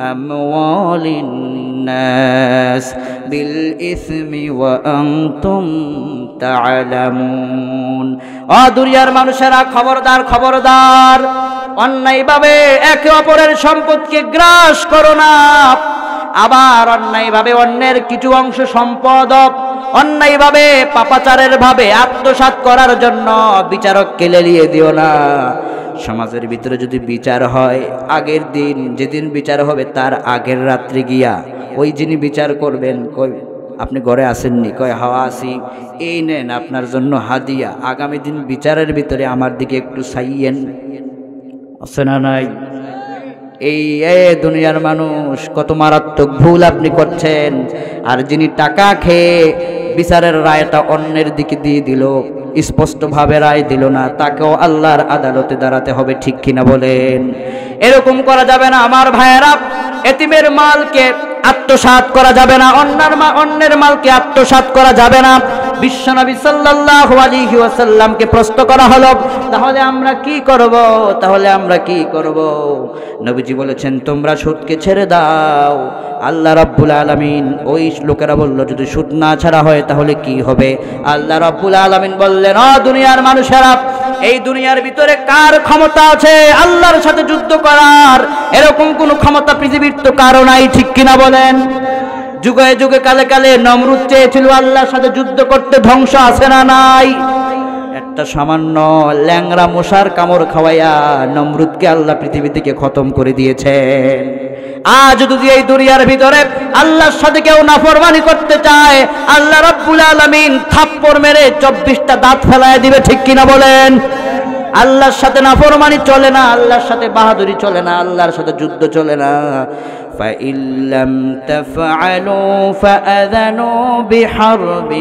أموال الناس بالإثم وأنتم تعلمون ও মানুষেরা খবরদার খবরদার অন্যায়ভাবে একে অপরের সম্পদকে গ্রাস করো না আবার অন্যায়ভাবে অন্যের কিছু অংশ সম্পদ অন্যায়ভাবে পাপাচারের ভাবে আত্মসাত করার জন্য বিচারক নিয়ে দিও না সমাজের ভিতরে যদি বিচার হয় আগের দিন যেদিন বিচার হবে তার আগের রাত্রি গিয়া ওই যিনি বিচার করবেন কই আপনি ঘরে আসেননি কয় হাওয়া আসি এই নেন আপনার জন্য হাদিয়া আগামী দিন বিচারের ভিতরে আমার দিকে একটু সাইয়েন আছে না নাই এই দুনিয়ার মানুষ কত মারাত্মক ভুল আপনি করছেন আর যিনি টাকা খেয়ে বিচারের রায়টা অন্যের দিকে দিয়ে দিল স্পষ্টভাবে রায় দিল না তাকেও আল্লাহর আদালতে দাঁড়াতে হবে ঠিক কিনা বলেন এরকম করা যাবে না আমার ভাইয়েরা এতিমের মালকে আত্মসাত করা যাবে না অন্যের মা অন্যের মালকে আত্মসাত করা যাবে না বিশ্বনবী সাল্লাল্লাহু আলাইহি ওয়াসাল্লামকে প্রশ্ন করা হলো তাহলে আমরা কি করব তাহলে আমরা কি করব নবীজি বলেছেন তোমরা সুদকে ছেড়ে দাও আল্লাহ রাব্বুল আলামিন ওই লোকেরা বলল যদি সুদ না ছাড়া হয় তাহলে কি হবে আল্লাহ রাব্বুল আলামিন বললেন অ দুনিয়ার মানুষেরা এই দুনিয়ার ভিতরে কার ক্ষমতা আছে আল্লাহর সাথে যুদ্ধ করার এরকম কোনো ক্ষমতা পৃথিবীর তো কারো নাই ঠিক কিনা বলেন যুগে যুগে কালে কালে নমরুদ চেয়েছিল আল্লাহর সাথে যুদ্ধ করতে ধ্বংস আছে না নাই একটা সামান্য ল্যাংরা মশার কামড় খাওয়াইয়া নমরুদকে আল্লাহ পৃথিবী থেকে খতম করে দিয়েছেন আজ যদি এই দুনিয়ার ভিতরে আল্লাহর সাথে কেউ নাফরমানি করতে চায় আল্লাহ রাব্বুল আলামিন থাপ্পড় মেরে চব্বিশটা দাঁত ফেলায় দিবে ঠিক কিনা বলেন আল্লাহর সাথে নাফরমানি চলে না আল্লাহর সাথে বাহাদুরি চলে না আল্লাহর সাথে যুদ্ধ চলে না فإن لم تفعلوا فأذنوا بحرب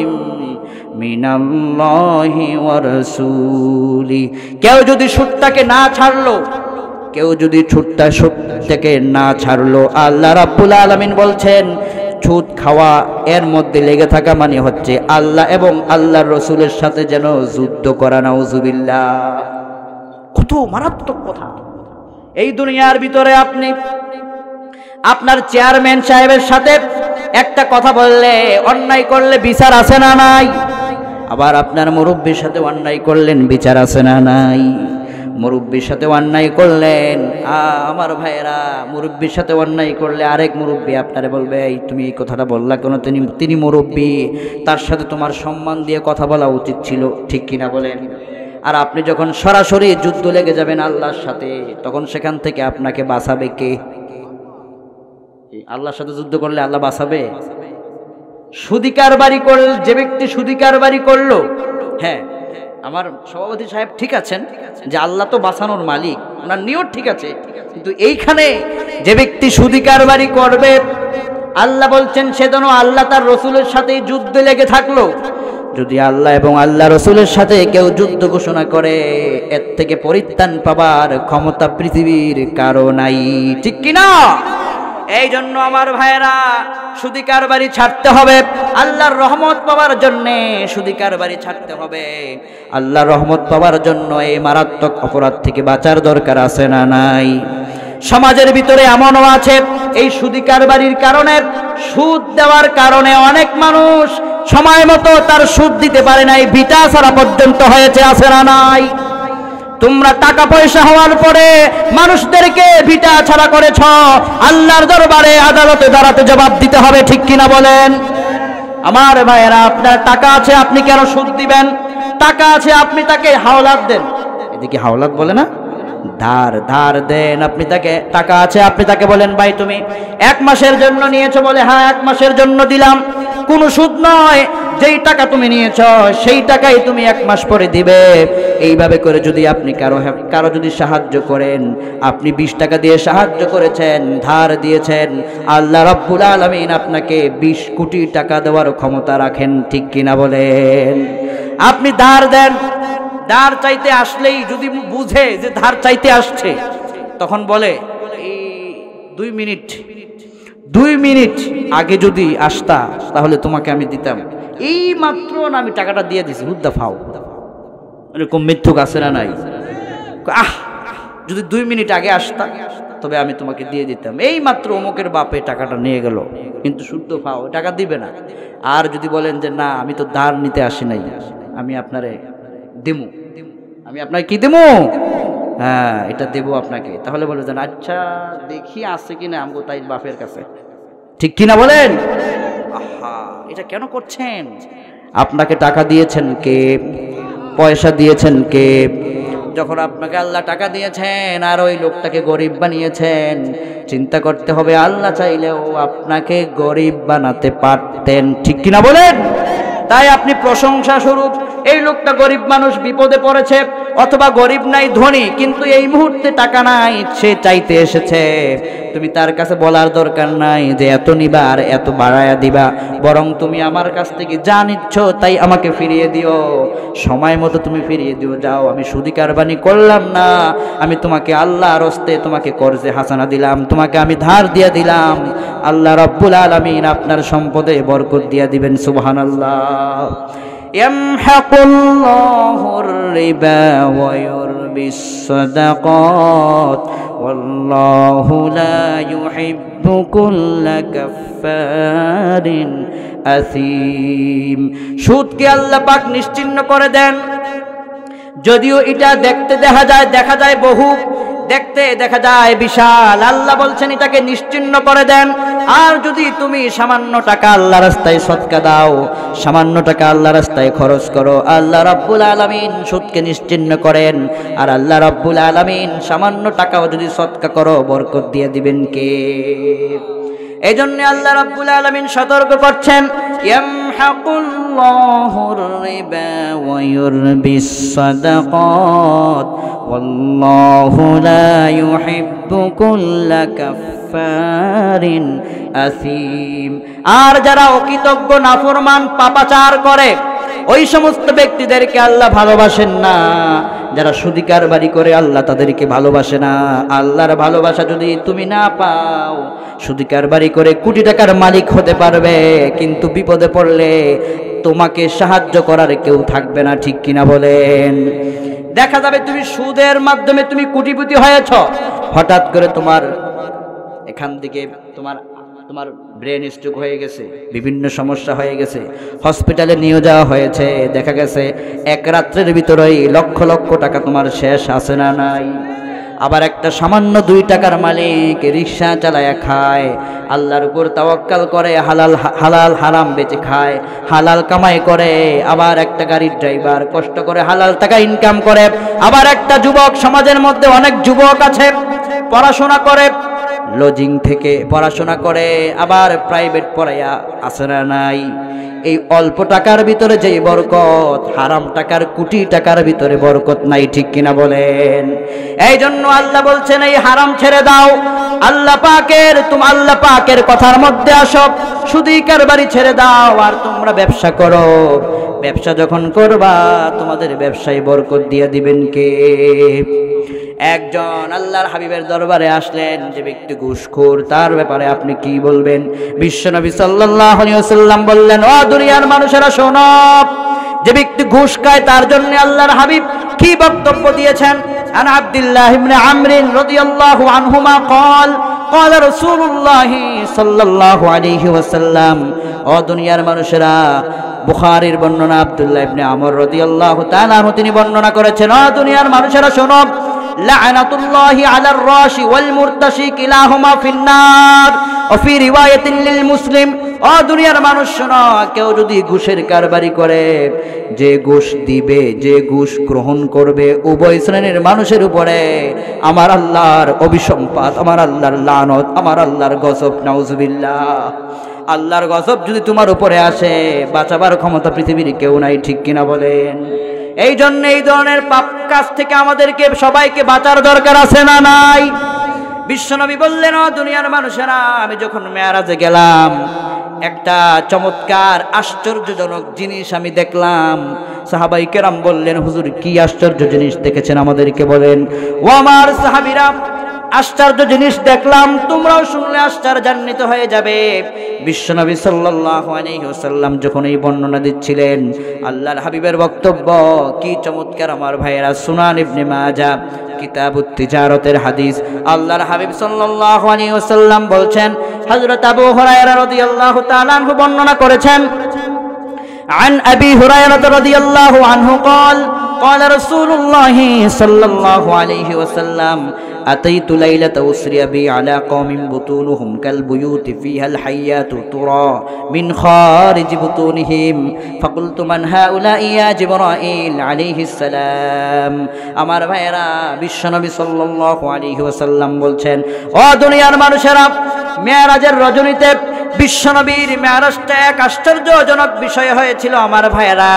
من الله ورسوله কেউ যদি সুটটাকে না ছাড়লো কেউ যদি ছুটটা থেকে না ছাড়লো আল্লাহ রাবুল আলামিন বলছেন ছুট খাওয়া এর মধ্যে লেগে থাকা মানে হচ্ছে আল্লাহ এবং আল্লাহর রসুলের সাথে যেন যুদ্ধ করা নাউজুবিল্লা কত মারাত্মক কথা এই দুনিয়ার ভিতরে আপনি আপনার চেয়ারম্যান সাহেবের সাথে একটা কথা বললে অন্যায় করলে বিচার আছে না নাই আবার আপনার মুরব্বীর সাথে অন্যায় করলেন বিচার আছে না নাই মুরব্বীর সাথে অন্যায় করলেন আমার ভাইয়েরা মুরব্বীর সাথে অন্যায় করলে আরেক মুরব্বী আপনারে বলবে এই তুমি এই কথাটা বললা কেন তিনি তিনি মুরব্বী তার সাথে তোমার সম্মান দিয়ে কথা বলা উচিত ছিল ঠিক কিনা বলেন আর আপনি যখন সরাসরি যুদ্ধ লেগে যাবেন আল্লাহর সাথে তখন সেখান থেকে আপনাকে বাঁচাবে কে আল্লাহর সাথে যুদ্ধ করলে আল্লাহ বাঁচাবে সুদিকার বাড়ি করল যে ব্যক্তি সুদিকার বাড়ি করলো হ্যাঁ আমার সভাপতি সাহেব ঠিক আছেন যে আল্লাহ তো বাঁচানোর মালিক ওনার নিয়ত ঠিক আছে কিন্তু এইখানে যে ব্যক্তি সুদিকার বাড়ি করবে আল্লাহ বলছেন সে যেন আল্লাহ তার রসুলের সাথে যুদ্ধ লেগে থাকলো যদি আল্লাহ এবং আল্লাহ রসুলের সাথে কেউ যুদ্ধ ঘোষণা করে এর থেকে পরিত্রাণ পাবার ক্ষমতা পৃথিবীর কারো নাই ঠিক কিনা এই জন্য আমার ভাইয়েরা সুদিকার বাড়ি ছাড়তে হবে আল্লাহর রহমত পাওয়ার জন্যে সুদিকার বাড়ি ছাড়তে হবে আল্লাহর রহমত পাওয়ার জন্য এই মারাত্মক অপরাধ থেকে বাঁচার দরকার আছে না নাই সমাজের ভিতরে এমনও আছে এই সুদিকার বাড়ির কারণে সুদ দেওয়ার কারণে অনেক মানুষ সময় মতো তার সুদ দিতে পারে নাই ভিটা ছাড়া পর্যন্ত হয়েছে আছে না নাই তোমরা টাকা পয়সা হওয়ার পরে মানুষদেরকে ভিটা ছাড়া করেছ আল্লাহর দরবারে আদালতে দাঁড়াতে জবাব দিতে হবে ঠিক কিনা বলেন আমার ভাইয়েরা আপনার টাকা আছে আপনি কেন সুদ দিবেন টাকা আছে আপনি তাকে হাওলাত দেন এদিকে হাওলাত বলে না ধার ধার দেন আপনি তাকে টাকা আছে আপনি তাকে বলেন ভাই তুমি এক মাসের জন্য নিয়েছো বলে হ্যাঁ এক মাসের জন্য দিলাম কোনো সুদ নয় যেই টাকা তুমি নিয়েছ সেই টাকাই তুমি এক মাস পরে দিবে এইভাবে করে যদি আপনি কারো হ্যাঁ, কারো যদি সাহায্য করেন আপনি বিশ টাকা দিয়ে সাহায্য করেছেন ধার দিয়েছেন আল্লাহ রব্বুল আলমিন আপনাকে বিশ কোটি টাকা দেওয়ার ক্ষমতা রাখেন ঠিক কিনা বলেন আপনি ধার দেন ধার চাইতে আসলেই যদি বুঝে যে ধার চাইতে আসছে তখন বলে এই দুই মিনিট দুই মিনিট আগে যদি আসতা তাহলে তোমাকে আমি দিতাম এই মাত্র আমি টাকাটা দিয়ে দিছি হুদ্দা ফাও এরকম মিথ্যুক আছে না নাই আহ যদি দুই মিনিট আগে আসতা তবে আমি তোমাকে দিয়ে দিতাম এই মাত্র অমুকের বাপে টাকাটা নিয়ে গেল কিন্তু শুদ্ধ ফাও টাকা দিবে না আর যদি বলেন যে না আমি তো ধার নিতে আসি নাই আমি আপনারে দেবো আমি আপনাকে কি দেবো হ্যাঁ এটা দেবো আপনাকে তাহলে বলে যান আচ্ছা দেখি আসছে কি না আমগো তাই বাপের কাছে ঠিক কি না বলেন আহা এটা কেন করছেন আপনাকে টাকা দিয়েছেন কে পয়সা দিয়েছেন কে যখন আপনাকে আল্লাহ টাকা দিয়েছেন আর ওই লোকটাকে গরিব বানিয়েছেন চিন্তা করতে হবে আল্লাহ চাইলেও আপনাকে গরিব বানাতে পারতেন ঠিক কিনা বলেন তাই আপনি প্রশংসা স্বরূপ এই লোকটা গরিব মানুষ বিপদে পড়েছে অথবা গরিব নাই ধনী কিন্তু এই মুহূর্তে টাকা নাই সে চাইতে এসেছে তুমি তার কাছে বলার দরকার নাই যে এত নিবা আর এত বাড়ায়া দিবা বরং তুমি আমার কাছ থেকে যা নিচ্ছ তাই আমাকে ফিরিয়ে দিও সময় মতো তুমি ফিরিয়ে দিও যাও আমি সুদি কারবানি করলাম না আমি তোমাকে আল্লাহ রস্তে তোমাকে করজে হাসানা দিলাম তোমাকে আমি ধার দিয়ে দিলাম আল্লাহ রব্বুল আলমিন আপনার সম্পদে বরকত দিয়া দিবেন সুবাহান আল্লাহ يمحق الله الربا ويربي الصدقات والله لا يحب كل كفار أثيم সুদকে আল্লাহ পাক নিশ্চিন্ন করে দেন যদিও এটা দেখতে দেখা যায় দেখা যায় বহু দেখতে দেখা যায় বিশাল আল্লাহ বলছেন এটাকে নিশ্চিন্ন করে দেন আর যদি তুমি সামান্য টাকা আল্লাহ রাস্তায় সৎকা দাও সামান্য টাকা আল্লাহ রাস্তায় খরচ করো আল্লাহ রব্বুল আলমিন সুদকে নিশ্চিন্ন করেন আর আল্লাহ রব্বুল আলমিন সামান্য টাকাও যদি সৎকা করো বরকত দিয়ে দিবেন কে এই জন্য আল্লাহ রব্বুল আলমিন সতর্ক করছেন يمحق الله الربا ويربي الصدقات والله لا يحب كل كفار أثيم আর যারা অকৃতজ্ঞ নাফরমান পাপাচার করে ওই সমস্ত ব্যক্তিদেরকে আল্লাহ ভালোবাসেন না যারা সুদিকার বাড়ি করে আল্লাহ তাদেরকে ভালোবাসে না আল্লাহর ভালোবাসা যদি তুমি না পাও সুদিকার বাড়ি করে কোটি টাকার মালিক হতে পারবে কিন্তু বিপদে পড়লে তোমাকে সাহায্য করার কেউ থাকবে না ঠিক কিনা বলেন দেখা যাবে তুমি সুদের মাধ্যমে তুমি কোটিপতি হয়েছ হঠাৎ করে তোমার এখান থেকে তোমার তোমার ব্রেন স্ট্রোক হয়ে গেছে বিভিন্ন সমস্যা হয়ে গেছে হসপিটালে নিয়ে যাওয়া হয়েছে দেখা গেছে এক রাত্রের ভিতরেই লক্ষ লক্ষ টাকা তোমার শেষ আছে না নাই আবার একটা সামান্য দুই টাকার মালিক রিক্সা চালায় খায় আল্লাহর উপর তাওয়াক্কাল করে হালাল হালাল হারাম বেঁচে খায় হালাল কামাই করে আবার একটা গাড়ির ড্রাইভার কষ্ট করে হালাল টাকা ইনকাম করে আবার একটা যুবক সমাজের মধ্যে অনেক যুবক আছে পড়াশোনা করে লজিং থেকে পড়াশোনা করে আবার প্রাইভেট পড়াইয়া আসে না নাই এই অল্প টাকার ভিতরে যে বরকত হারাম টাকার কোটি টাকার ভিতরে বরকত নাই ঠিক কিনা বলেন এই জন্য আল্লাহ বলছেন এই হারাম ছেড়ে দাও আল্লাহ পাকের তুমি আল্লাহ পাকের কথার মধ্যে আসো শুধুই কারবারি ছেড়ে দাও আর তোমরা ব্যবসা করো ব্যবসা যখন করবা তোমাদের ব্যবসায় বরকত দিয়ে দিবেন কে একজন আল্লাহর হাবিবের দরবারে আসলেন যে ব্যক্তি ঘুষখোর তার ব্যাপারে আপনি কি বলবেন বিশ্বনবী সাল্লাম বললেন ও দুনিয়ার মানুষেরা শোনব যে ব্যক্তি ঘুষ খায় তার জন্য আল্লাহর হাবিব কি বক্তব্য দিয়েছেন عن عبد الله بن عمرو رضي الله عنهما قال قال رسول الله صلى الله عليه وسلم ও দুনিয়ার মানুষেরা বুখারীর বর্ণনা আব্দুল্লাহ ইবনে আমর রাদিয়াল্লাহু তাআলা তিনি বর্ণনা করেছেন ও দুনিয়ার মানুষেরা শোনো লা'নাতুল্লাহি আলার রাশি ওয়াল মুরতাশি কিলাহুমা ফিন্নার অফি রিওয়ায়াতিন লিল মুসলিম ও দুনিয়ার মানুষ শোনো কেউ যদি ঘুষের কারবারি করে যে ঘুষ দিবে যে ঘুষ গ্রহণ করবে উভয় শ্রেণীর মানুষের উপরে আমার আল্লাহর অভিসম্পাত আমার আল্লাহর লানত আমার আল্লাহর গজব নাউজবিল্লাহ আল্লাহর গজব যদি তোমার উপরে আসে বাঁচাবার ক্ষমতা পৃথিবীর কেউ নাই ঠিক কিনা বলেন এই জন্য এই ধরনের পাপ কাজ থেকে আমাদেরকে সবাইকে বাঁচার দরকার আছে না নাই বিশ্বনবী বললেন দুনিয়ার মানুষেরা আমি যখন মেয়ারাজে গেলাম একটা চমৎকার আশ্চর্যজনক জিনিস আমি দেখলাম সাহাবাই কেরাম বললেন হুজুর কি আশ্চর্য জিনিস দেখেছেন আমাদেরকে বলেন ও আমার সাহাবিরা আশ্চর্য জিনিস দেখলাম তোমরাও শুনলে আশ্চর্যান্বিত হয়ে যাবে বিশ্বনবী সাল্লাম যখন এই বর্ণনা দিচ্ছিলেন আল্লাহর হাবিবের বক্তব্য কি চমৎকার আমার ভাইয়েরা সুনান ইবনে মাজা কিতাবুত হাদিস আল্লাহর হাবিব সাল্লাল্লাহু আলাইহি ওয়াসাল্লাম বলছেন হযরত আবু হুরায়রা রাদিয়াল্লাহু তাআলা আনহু বর্ণনা করেছেন عن أبي هريرة رضي الله عنه قال قال رسول الله صلى الله عليه وسلم أتيت ليلة أسري بي على قوم بطونهم كالبيوت فيها الحياة ترى من خارج بطونهم فقلت من هؤلاء يا جبرائيل عليه السلام আমার ভাইরা বিশ্বনবী সাল্লাল্লাহু আলাইহি ওয়াসাল্লাম বলছেন ও দুনিয়ার মানুষেরা মেরাজের রজনীতে বিশ্বনবীর মেয়ারসটা এক আশ্চর্যজনক বিষয় হয়েছিল আমার ভাইয়েরা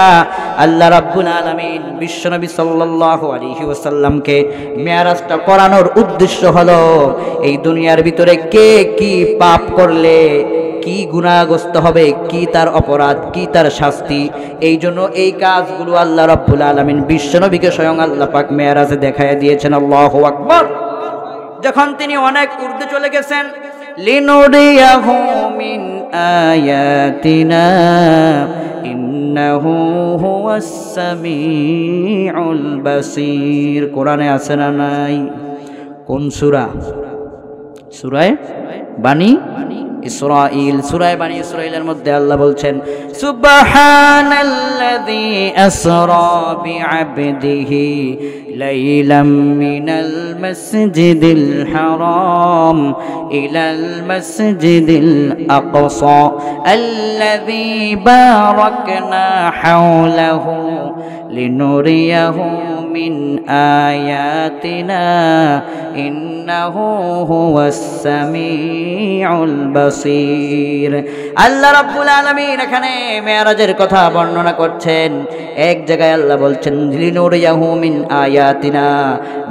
আল্লাহ রাব্বুল আলামিন বিশ্বনবী সাল্লাল্লাহু আলাইহি ওয়াসাল্লামকে মেয়ারসটা করানোর উদ্দেশ্য হলো এই দুনিয়ার ভিতরে কে কি পাপ করলে কি গুণাগ্রস্ত হবে কি তার অপরাধ কি তার শাস্তি এই জন্য এই কাজগুলো আল্লাহ রব্বুল আলমিন বিশ্বনবীকে স্বয়ং আল্লাহ পাক মেয়ারাজে দেখায় দিয়েছেন আল্লাহ আকবর যখন তিনি অনেক উর্দে চলে গেছেন لنريه من آياتنا إنه هو السميع البصير قرآن أسنا ناي কোন সুরা সুরায় বাণী ইসরাইল সুরায় বাণী ইসরাইলের মধ্যে আল্লাহ বলছেন সুবহানাল্লাযী আসরা বিআবদিহি লাইলাম মিনাল মাসজিদিল হারাম ইলাল মাসজিদিল আকসা আল্লাযী বারাকনা হাওলাহু لنريه من آياتنا إنه هو السميع البصير আল্লাহ রাব্বুল আলামিন এখানে মেরাজের কথা বর্ণনা করছেন এক জায়গায় আল্লাহ বলছেন লিনুর ইয়াহুমিন আয়াতিনা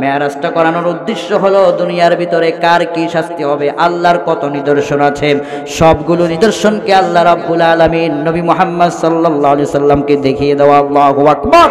মেরাজটা করানোর উদ্দেশ্য হলো দুনিয়ার ভিতরে কার কি শাস্তি হবে আল্লাহর কত নিদর্শন আছে সবগুলো নিদর্শনকে আল্লাহ রাব্বুল আলামিন নবী মুহাম্মদ সাল্লাল্লাহু আলাইহি সাল্লামকে দেখিয়ে দেওয়া আল্লাহু আকবার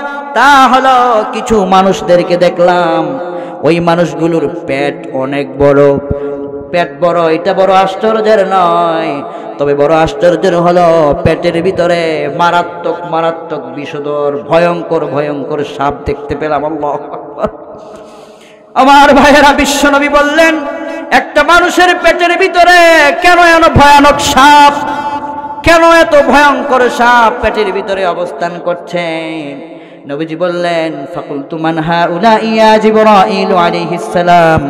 তা হলো কিছু মানুষদেরকে দেখলাম ওই মানুষগুলোর পেট অনেক বড় পেট বড় এটা বড় আশ্চর্যের নয় তবে বড় আশ্চর্যের হলো পেটের ভিতরে মারাত্মক মারাত্মক বিষদর ভয়ঙ্কর ভয়ঙ্কর সাপ দেখতে পেলাম আমার ভাইয়েরা বিশ্বনবী বললেন একটা মানুষের পেটের ভিতরে কেন এমন ভয়ানক সাপ কেন এত ভয়ঙ্কর সাপ পেটের ভিতরে অবস্থান করছেন নবীজি বললেন ফাকুল তুমান হা উলা ইয়া জিবরাইল আলাইহিস সালাম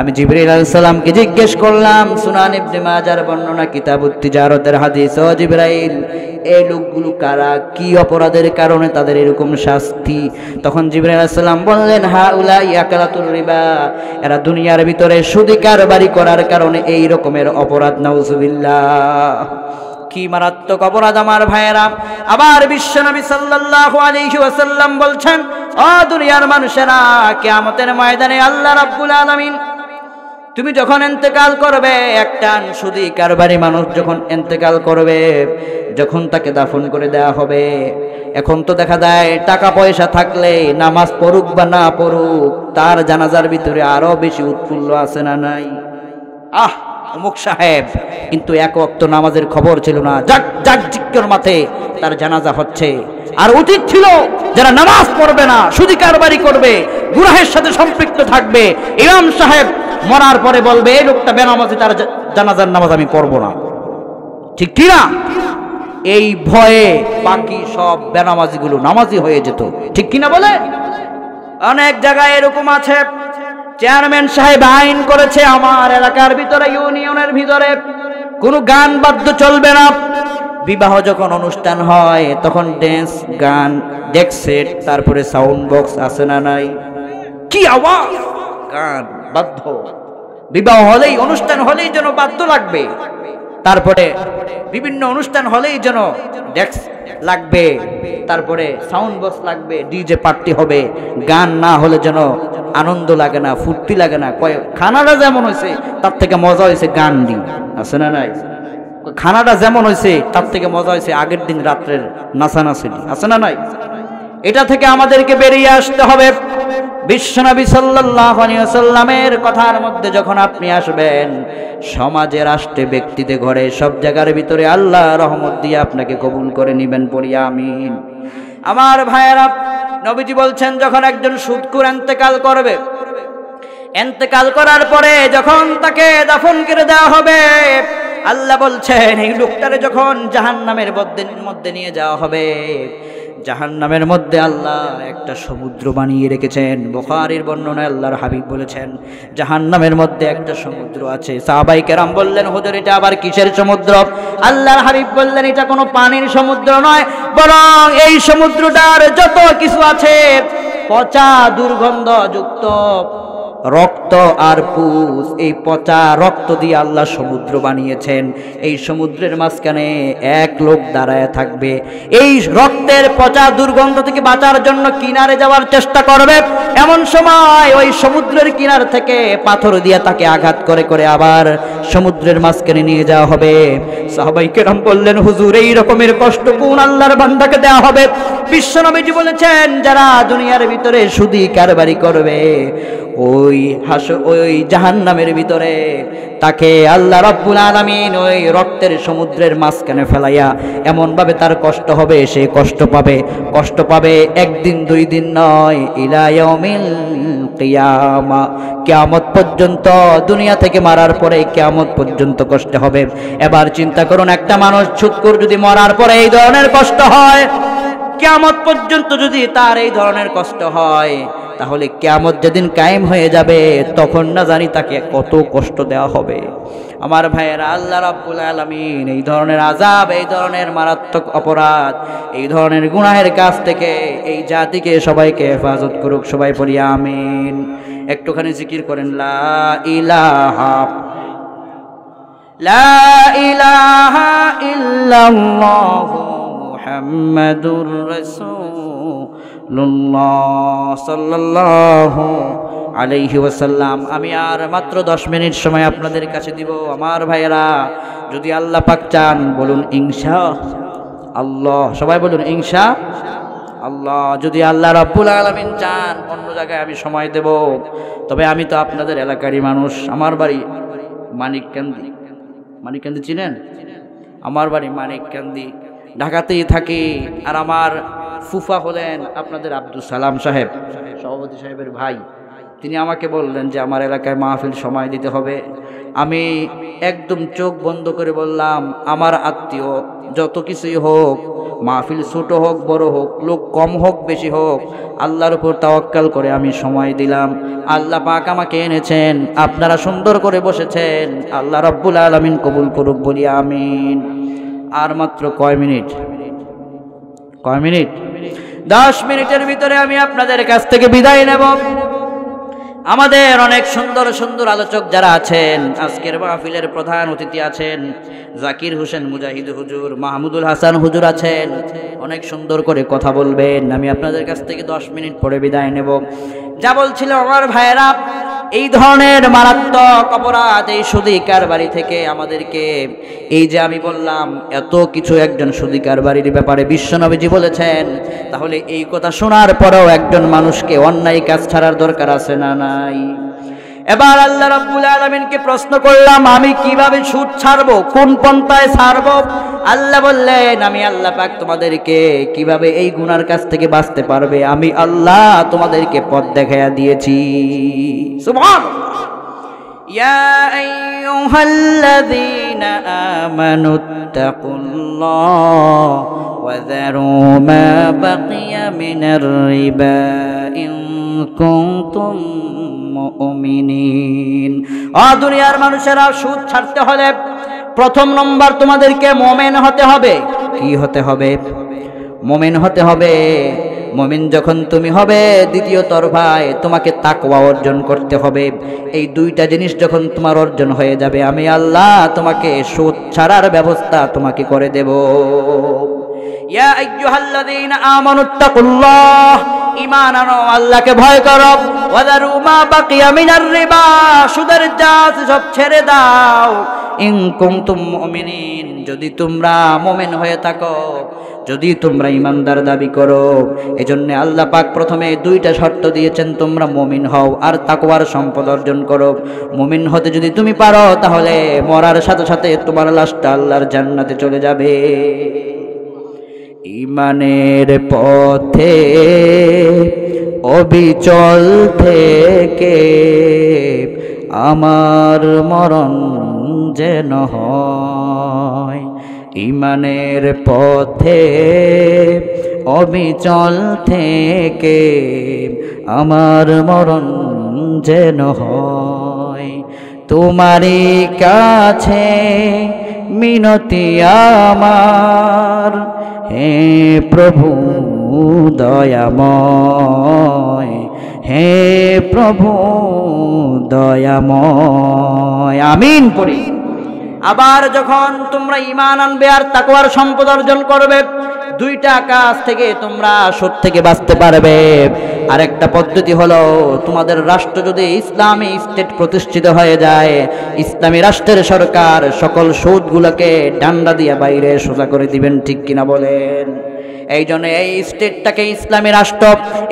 আমি জিবরাইল আলাইহিস সালামকে জিজ্ঞেস করলাম সুনান ইবনে মাজার বর্ণনা কিতাবুত তিজারাতের হাদিস ও জিবরাইল এই লোকগুলো কারা কি অপরাধের কারণে তাদের এরকম শাস্তি তখন জিবরাইল আলাইহিস সালাম বললেন হা উলা কালাতুর রিবা এরা দুনিয়ার ভিতরে সুদি করার কারণে এই রকমের অপরাধ নাউজুবিল্লাহ কি মারাত্মক অপরাধ আমার ভাইয়েরা আবার নবী সাল্লাহ আলাইহি ওয়াসাল্লাম বলছেন অ দুনিয়ার মানুষেরা কিয়ামতের ময়দানে আল্লাহ রাব্বুল আলামিন তুমি যখন এতেকাল করবে একটা সুদী কারবারি মানুষ যখন এতেকাল করবে যখন তাকে দাফন করে দেয়া হবে এখন তো দেখা যায় টাকা পয়সা থাকলে নামাজ পড়ুক বা না পড়ুক তার জানাজার ভিতরে আরো বেশি উৎফুল্ল আছে না নাই আহ অমুক সাহেব কিন্তু এক অক্ত নামাজের খবর ছিল না যাক যাক জিজ্ঞর মাথে তার জানাজা হচ্ছে আর উচিত ছিল যারা নামাজ পড়বে না সুদি কারবারি করবে গুরাহের সাথে সম্পৃক্ত থাকবে ইমাম সাহেব মরার পরে বলবে এই লোকটা বেনামাজে তার জানাজার নামাজ আমি পড়বো না ঠিক কি না এই ভয়ে বাকি সব বেনামাজিগুলো নামাজি হয়ে যেত ঠিক কিনা বলে অনেক জায়গায় এরকম আছে চেয়ারম্যান সাহেব আইন করেছে আমার এলাকার ভিতরে ইউনিয়নের ভিতরে কোনো গান বাদ্য চলবে না বিবাহ যখন অনুষ্ঠান হয় তখন ড্যান্স গান সেট তারপরে সাউন্ড বক্স আসে না নাই কি আওয়াজ গান বাদ্য বিবাহ হলেই অনুষ্ঠান হলেই যেন বাদ্য লাগবে তারপরে বিভিন্ন অনুষ্ঠান হলেই যেন ডেক্স লাগবে তারপরে সাউন্ড বক্স লাগবে ডিজে পার্টি হবে গান না হলে যেন আনন্দ লাগে না ফুর্তি লাগে না কয় খানাটা যেমন হয়েছে তার থেকে মজা হয়েছে গান দি আছে না নাই খানাটা যেমন হয়েছে তার থেকে মজা হয়েছে আগের দিন রাত্রের নাচানাচি আছে না নাই এটা থেকে আমাদেরকে বেরিয়ে আসতে হবে বিশ্বনবী সাল্লাহ আলিয়াল্লামের কথার মধ্যে যখন আপনি আসবেন সমাজে রাষ্ট্রে ব্যক্তিতে ঘরে সব জায়গার ভিতরে আল্লাহ রহমত দিয়ে আপনাকে কবুল করে নিবেন পড়িয়া আমিন আমার ভাইয়েরা নবীজি বলছেন যখন একজন সুদকুর এন্তেকাল করবে এন্তেকাল করার পরে যখন তাকে দাফন করে দেওয়া হবে আল্লাহ বলছেন এই লোকটারে যখন জাহান নামের মধ্যে নিয়ে যাওয়া হবে জাহান নামের মধ্যে আল্লাহ একটা সমুদ্র বানিয়ে রেখেছেন বোখারির বর্ণনায় আল্লাহর হাবিব বলেছেন জাহান নামের মধ্যে একটা সমুদ্র আছে সাহাবাই কেরাম বললেন হুজুর এটা আবার কিসের সমুদ্র আল্লাহর হাবিব বললেন এটা কোনো পানির সমুদ্র নয় বরং এই সমুদ্রটার যত কিছু আছে পচা দুর্গন্ধযুক্ত রক্ত আর পুষ এই পচা রক্ত দিয়ে আল্লাহ সমুদ্র বানিয়েছেন এই সমুদ্রের মাঝখানে এক লোক দাঁড়ায় থাকবে এই রক্তের পচা দুর্গন্ধ থেকে বাঁচার জন্য কিনারে যাওয়ার চেষ্টা করবে এমন সময় ওই সমুদ্রের কিনার থেকে পাথর দিয়ে তাকে আঘাত করে করে আবার সমুদ্রের মাঝখানে নিয়ে যাওয়া হবে সবাই কেরম বললেন হুজুর এই রকমের কষ্ট কোন আল্লাহর বান্ধাকে দেওয়া হবে বিশ্বনবীজি বলেছেন যারা দুনিয়ার ভিতরে সুদি কারবারি করবে ওই হাস ওই জাহান নামের ভিতরে তাকে আল্লাহ রব্বুল আলমিন ওই রক্তের সমুদ্রের মাঝখানে ফেলাইয়া এমনভাবে তার কষ্ট হবে সে কষ্ট পাবে কষ্ট পাবে একদিন দুই দিন নয় ইলায়মিল কিয়ামা কেয়ামত পর্যন্ত দুনিয়া থেকে মারার পরে কেয়ামত পর্যন্ত কষ্ট হবে এবার চিন্তা করুন একটা মানুষ ছুটকুর যদি মরার পরে এই ধরনের কষ্ট হয় কেয়ামত পর্যন্ত যদি তার এই ধরনের কষ্ট হয় তাহলে কেয়ামত যেদিন কায়েম হয়ে যাবে তখন না জানি তাকে কত কষ্ট দেওয়া হবে আমার ভাইয়েরা আল্লাহ রাব্বুল আলামিন এই ধরনের আজাব এই ধরনের মারাত্মক অপরাধ এই ধরনের গুনাহের কাছ থেকে এই জাতিকে সবাইকে হেফাজত করুক সবাই পড়ি আমিন একটুখানি জিকির করেন লা ইলাহা লা ইলাহা ইল্লাল্লাহ محمد رسول الله صلى الله আলাইহি ওয়াসাল্লাম আমি আর মাত্র দশ মিনিট সময় আপনাদের কাছে দিব আমার ভাইয়েরা যদি আল্লাহ পাক চান বলুন ইংসা আল্লাহ সবাই বলুন ইংসা আল্লাহ যদি আল্লাহ রাব্বুল আলমিন চান অন্য জায়গায় আমি সময় দেব তবে আমি তো আপনাদের এলাকারই মানুষ আমার বাড়ি মানিক মানিক মানিককান্দি চিনেন আমার বাড়ি মানিককান্দি ঢাকাতেই থাকি আর আমার ফুফা হলেন আপনাদের আব্দুল সালাম সাহেব সভাপতি সাহেবের ভাই তিনি আমাকে বললেন যে আমার এলাকায় মাহফিল সময় দিতে হবে আমি একদম চোখ বন্ধ করে বললাম আমার আত্মীয় যত কিছুই হোক মাহফিল ছোট হোক বড় হোক লোক কম হোক বেশি হোক আল্লাহর উপর তাওয়াক্কাল করে আমি সময় দিলাম আল্লাহ পাক আমাকে এনেছেন আপনারা সুন্দর করে বসেছেন আল্লাহ রব্বুল আলমিন কবুল করুক বলি আমিন আর মাত্র কয় মিনিট কয় মিনিট দশ মিনিটের ভিতরে আমি আপনাদের কাছ থেকে বিদায় নেব আমাদের অনেক সুন্দর সুন্দর আলোচক যারা আছেন আজকের মাহফিলের প্রধান অতিথি আছেন জাকির হোসেন মুজাহিদ হুজুর মাহমুদুল হাসান হুজুর আছেন অনেক সুন্দর করে কথা বলবেন আমি আপনাদের কাছ থেকে দশ মিনিট পরে বিদায় নেব যা বলছিল আমার ভাইয়েরা এই ধরনের মারাত্মক অপরাধ এই সুদিকার বাড়ি থেকে আমাদেরকে এই যে আমি বললাম এত কিছু একজন সুদিকার বাড়ির ব্যাপারে বিশ্বনবীজি বলেছেন তাহলে এই কথা শোনার পরেও একজন মানুষকে অন্যায় কাজ ছাড়ার দরকার আছে না নাই এবার আল্লাহ রাব্বুল আলমিনকে প্রশ্ন করলাম আমি কিভাবে সুদ ছাড়বো কোন পন্থায় ছাড়ব আল্লাহ বললেন আমি আল্লাহ পাক তোমাদেরকে কিভাবে এই গুনার কাছ থেকে বাঁচতে পারবে আমি আল্লাহ তোমাদেরকে পথ দেখাইয়া দিয়েছি সুবহান يا অ দুনিয়ার মানুষেরা সুদ ছাড়তে হলে প্রথম নম্বর তোমাদেরকে মোমেন হতে হবে কি হতে হবে মোমেন হতে হবে মমিন যখন তুমি হবে দ্বিতীয় তরফায় তোমাকে তাকওয়া অর্জন করতে হবে এই দুইটা জিনিস যখন তোমার অর্জন হয়ে যাবে আমি আল্লাহ তোমাকে সুদ ছাড়ার ব্যবস্থা তোমাকে করে দেব ইয়া আইয়ুহাল্লাযীনা আমানুত্তাকুল্লাহ ইমান আনো আল্লাহকে ভয় করো ওয়াদার উমা বাকি না রিবা সুদের যা সব ছেড়ে দাও ইংকুম তুম মমিনিন যদি তোমরা মোমেন হয়ে থাকো যদি তোমরা ইমানদার দাবি করো এজন্য আল্লাহ পাক প্রথমে দুইটা শর্ত দিয়েছেন তোমরা মমিন হও আর তাকুয়ার সম্পদ অর্জন করো মমিন হতে যদি তুমি পারো তাহলে মরার সাথে সাথে তোমার লাশটা আল্লাহর জান্নাতে চলে যাবে ইমানের পথে অবিচল থেকে আমার মরণ যেন হয় ইমানের পথে অবিচল থেকে আমার মরণ যেন হয় তোমারই কাছে মিনতি আমার হে প্রভু দয়াময় হে প্রভু দয়াময় আমিন পড়ি আবার যখন তোমরা ইমান আনবে আর তাকওয়ার সম্পদ অর্জন করবে দুইটা কাজ থেকে তোমরা সুদ থেকে বাঁচতে পারবে আর একটা পদ্ধতি হলো তোমাদের রাষ্ট্র যদি ইসলামী স্টেট প্রতিষ্ঠিত হয়ে যায় ইসলামী রাষ্ট্রের সরকার সকল সুদগুলোকে ডান্ডা দিয়ে বাইরে সোজা করে দিবেন ঠিক কিনা বলেন এই জন্য এই স্টেটটাকে ইসলামী রাষ্ট্র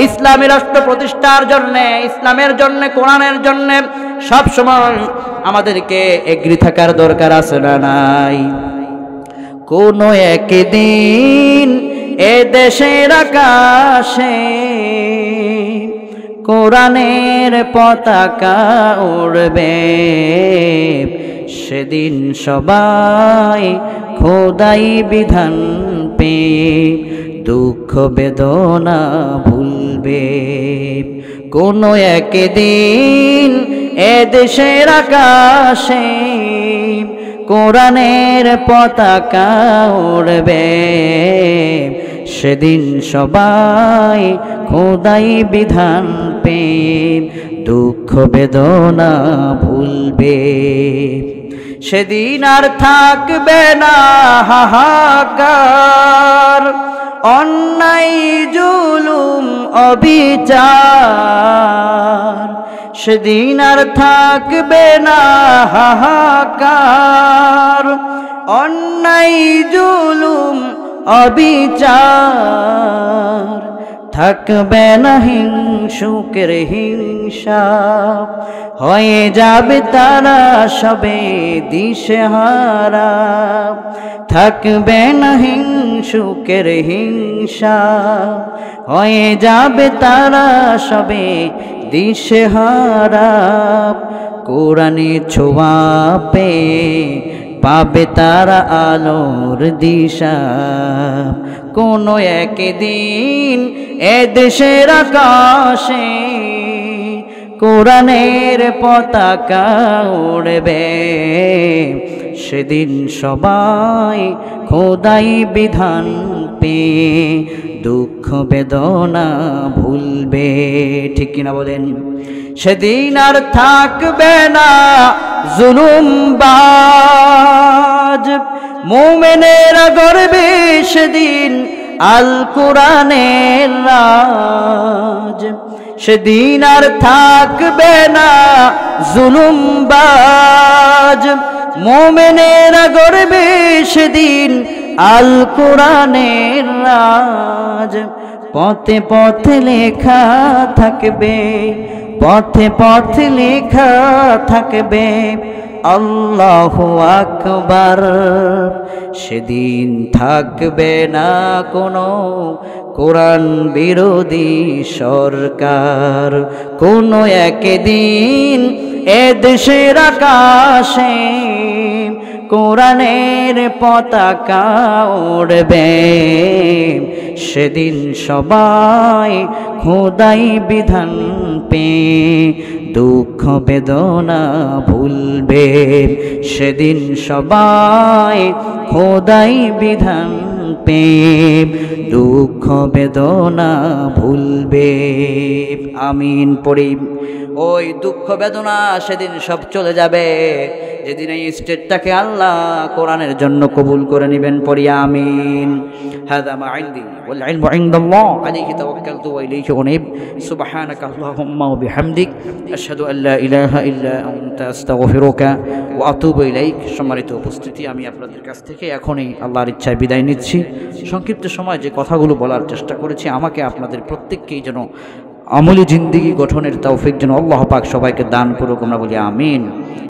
ইসলামী রাষ্ট্র প্রতিষ্ঠার জন্যে ইসলামের জন্যে কোরআনের জন্যে সব সময় আমাদেরকে এগ্রি থাকার দরকার আছে না নাই কোনো একদিন এ দেশের আকাশে কোরআনের পতাকা উড়বে সেদিন সবাই খোদাই বিধান পে দুঃখ বেদনা ভুলবে কোনো একদিন এ দেশের আকাশে কোরআনের পতাকা উড়বে সেদিন সবাই খোদাই বিধান পে দুঃখ বেদনা ভুলবে সেদিন আর থাকবে না হাহাকার অন্যায় জুলুম অবিচার সেদিন আর থাকবে না হাহাকার অন্যায় জুলুম অবিচার থাকবে না হিংসুকের হিংসা হয়ে যাবে তারা সবে দিশহারা থাকবে না হিংসুকের হিংসা হয়ে যাবে তারা সবে দিশে হারাপ কোরআনে পে পাবে তারা আলোর দিশা কোনো একদিন দেশের আকাশে কোরআনের পতাকা উড়বে সেদিন সবাই খোদাই বিধান পে দুঃখ বেদনা ভুলবে ঠিক কিনা বলেন সেদিন আর থাকবে না জুলুম বাজ মোমেনের গর্বে সেদিন আল কোরআনের রাজ সেদিন আর থাকবে না বাজ মোমেনেরা গড়বে সেদিন আল কোরআনের রাজ পথে পথে লেখা থাকবে পথে পথে লেখা থাকবে আল্লাহ আকবার সেদিন থাকবে না কোনো কোরআন বিরোধী সরকার কোনো একদিন এদেশের আকাশে কোরআনের পতাকা উড়বে সেদিন সবাই খোদাই বিধান পে দুঃখ বেদনা ভুলবে সেদিন সবাই খোদাই বিধান ভুলবে দুঃখ বেদনা ভুলবে আমিন পড়ি ওই দুঃখ বেদনা সেদিন সব চলে যাবে যেদিন এই স্টেটটাকে আল্লাহ কোরআনের জন্য কবুল করে নেবেন পড়ি আমিন سبحانك اللهم وبحمدك أشهد أن لا إله إلا أنت أستغفرك وأتوب إليك সম্মানিত উপস্থিতি আমি আপনাদের কাছ থেকে এখনই আল্লাহর ইচ্ছায় বিদায় নিচ্ছি সংক্ষিপ্ত সময় যে কথাগুলো বলার চেষ্টা করেছি আমাকে আপনাদের প্রত্যেককেই যেন আমলি জিন্দিগি গঠনের তৌফিক যেন আল্লাহ পাক সবাইকে দান করুক আমরা বলি আমিন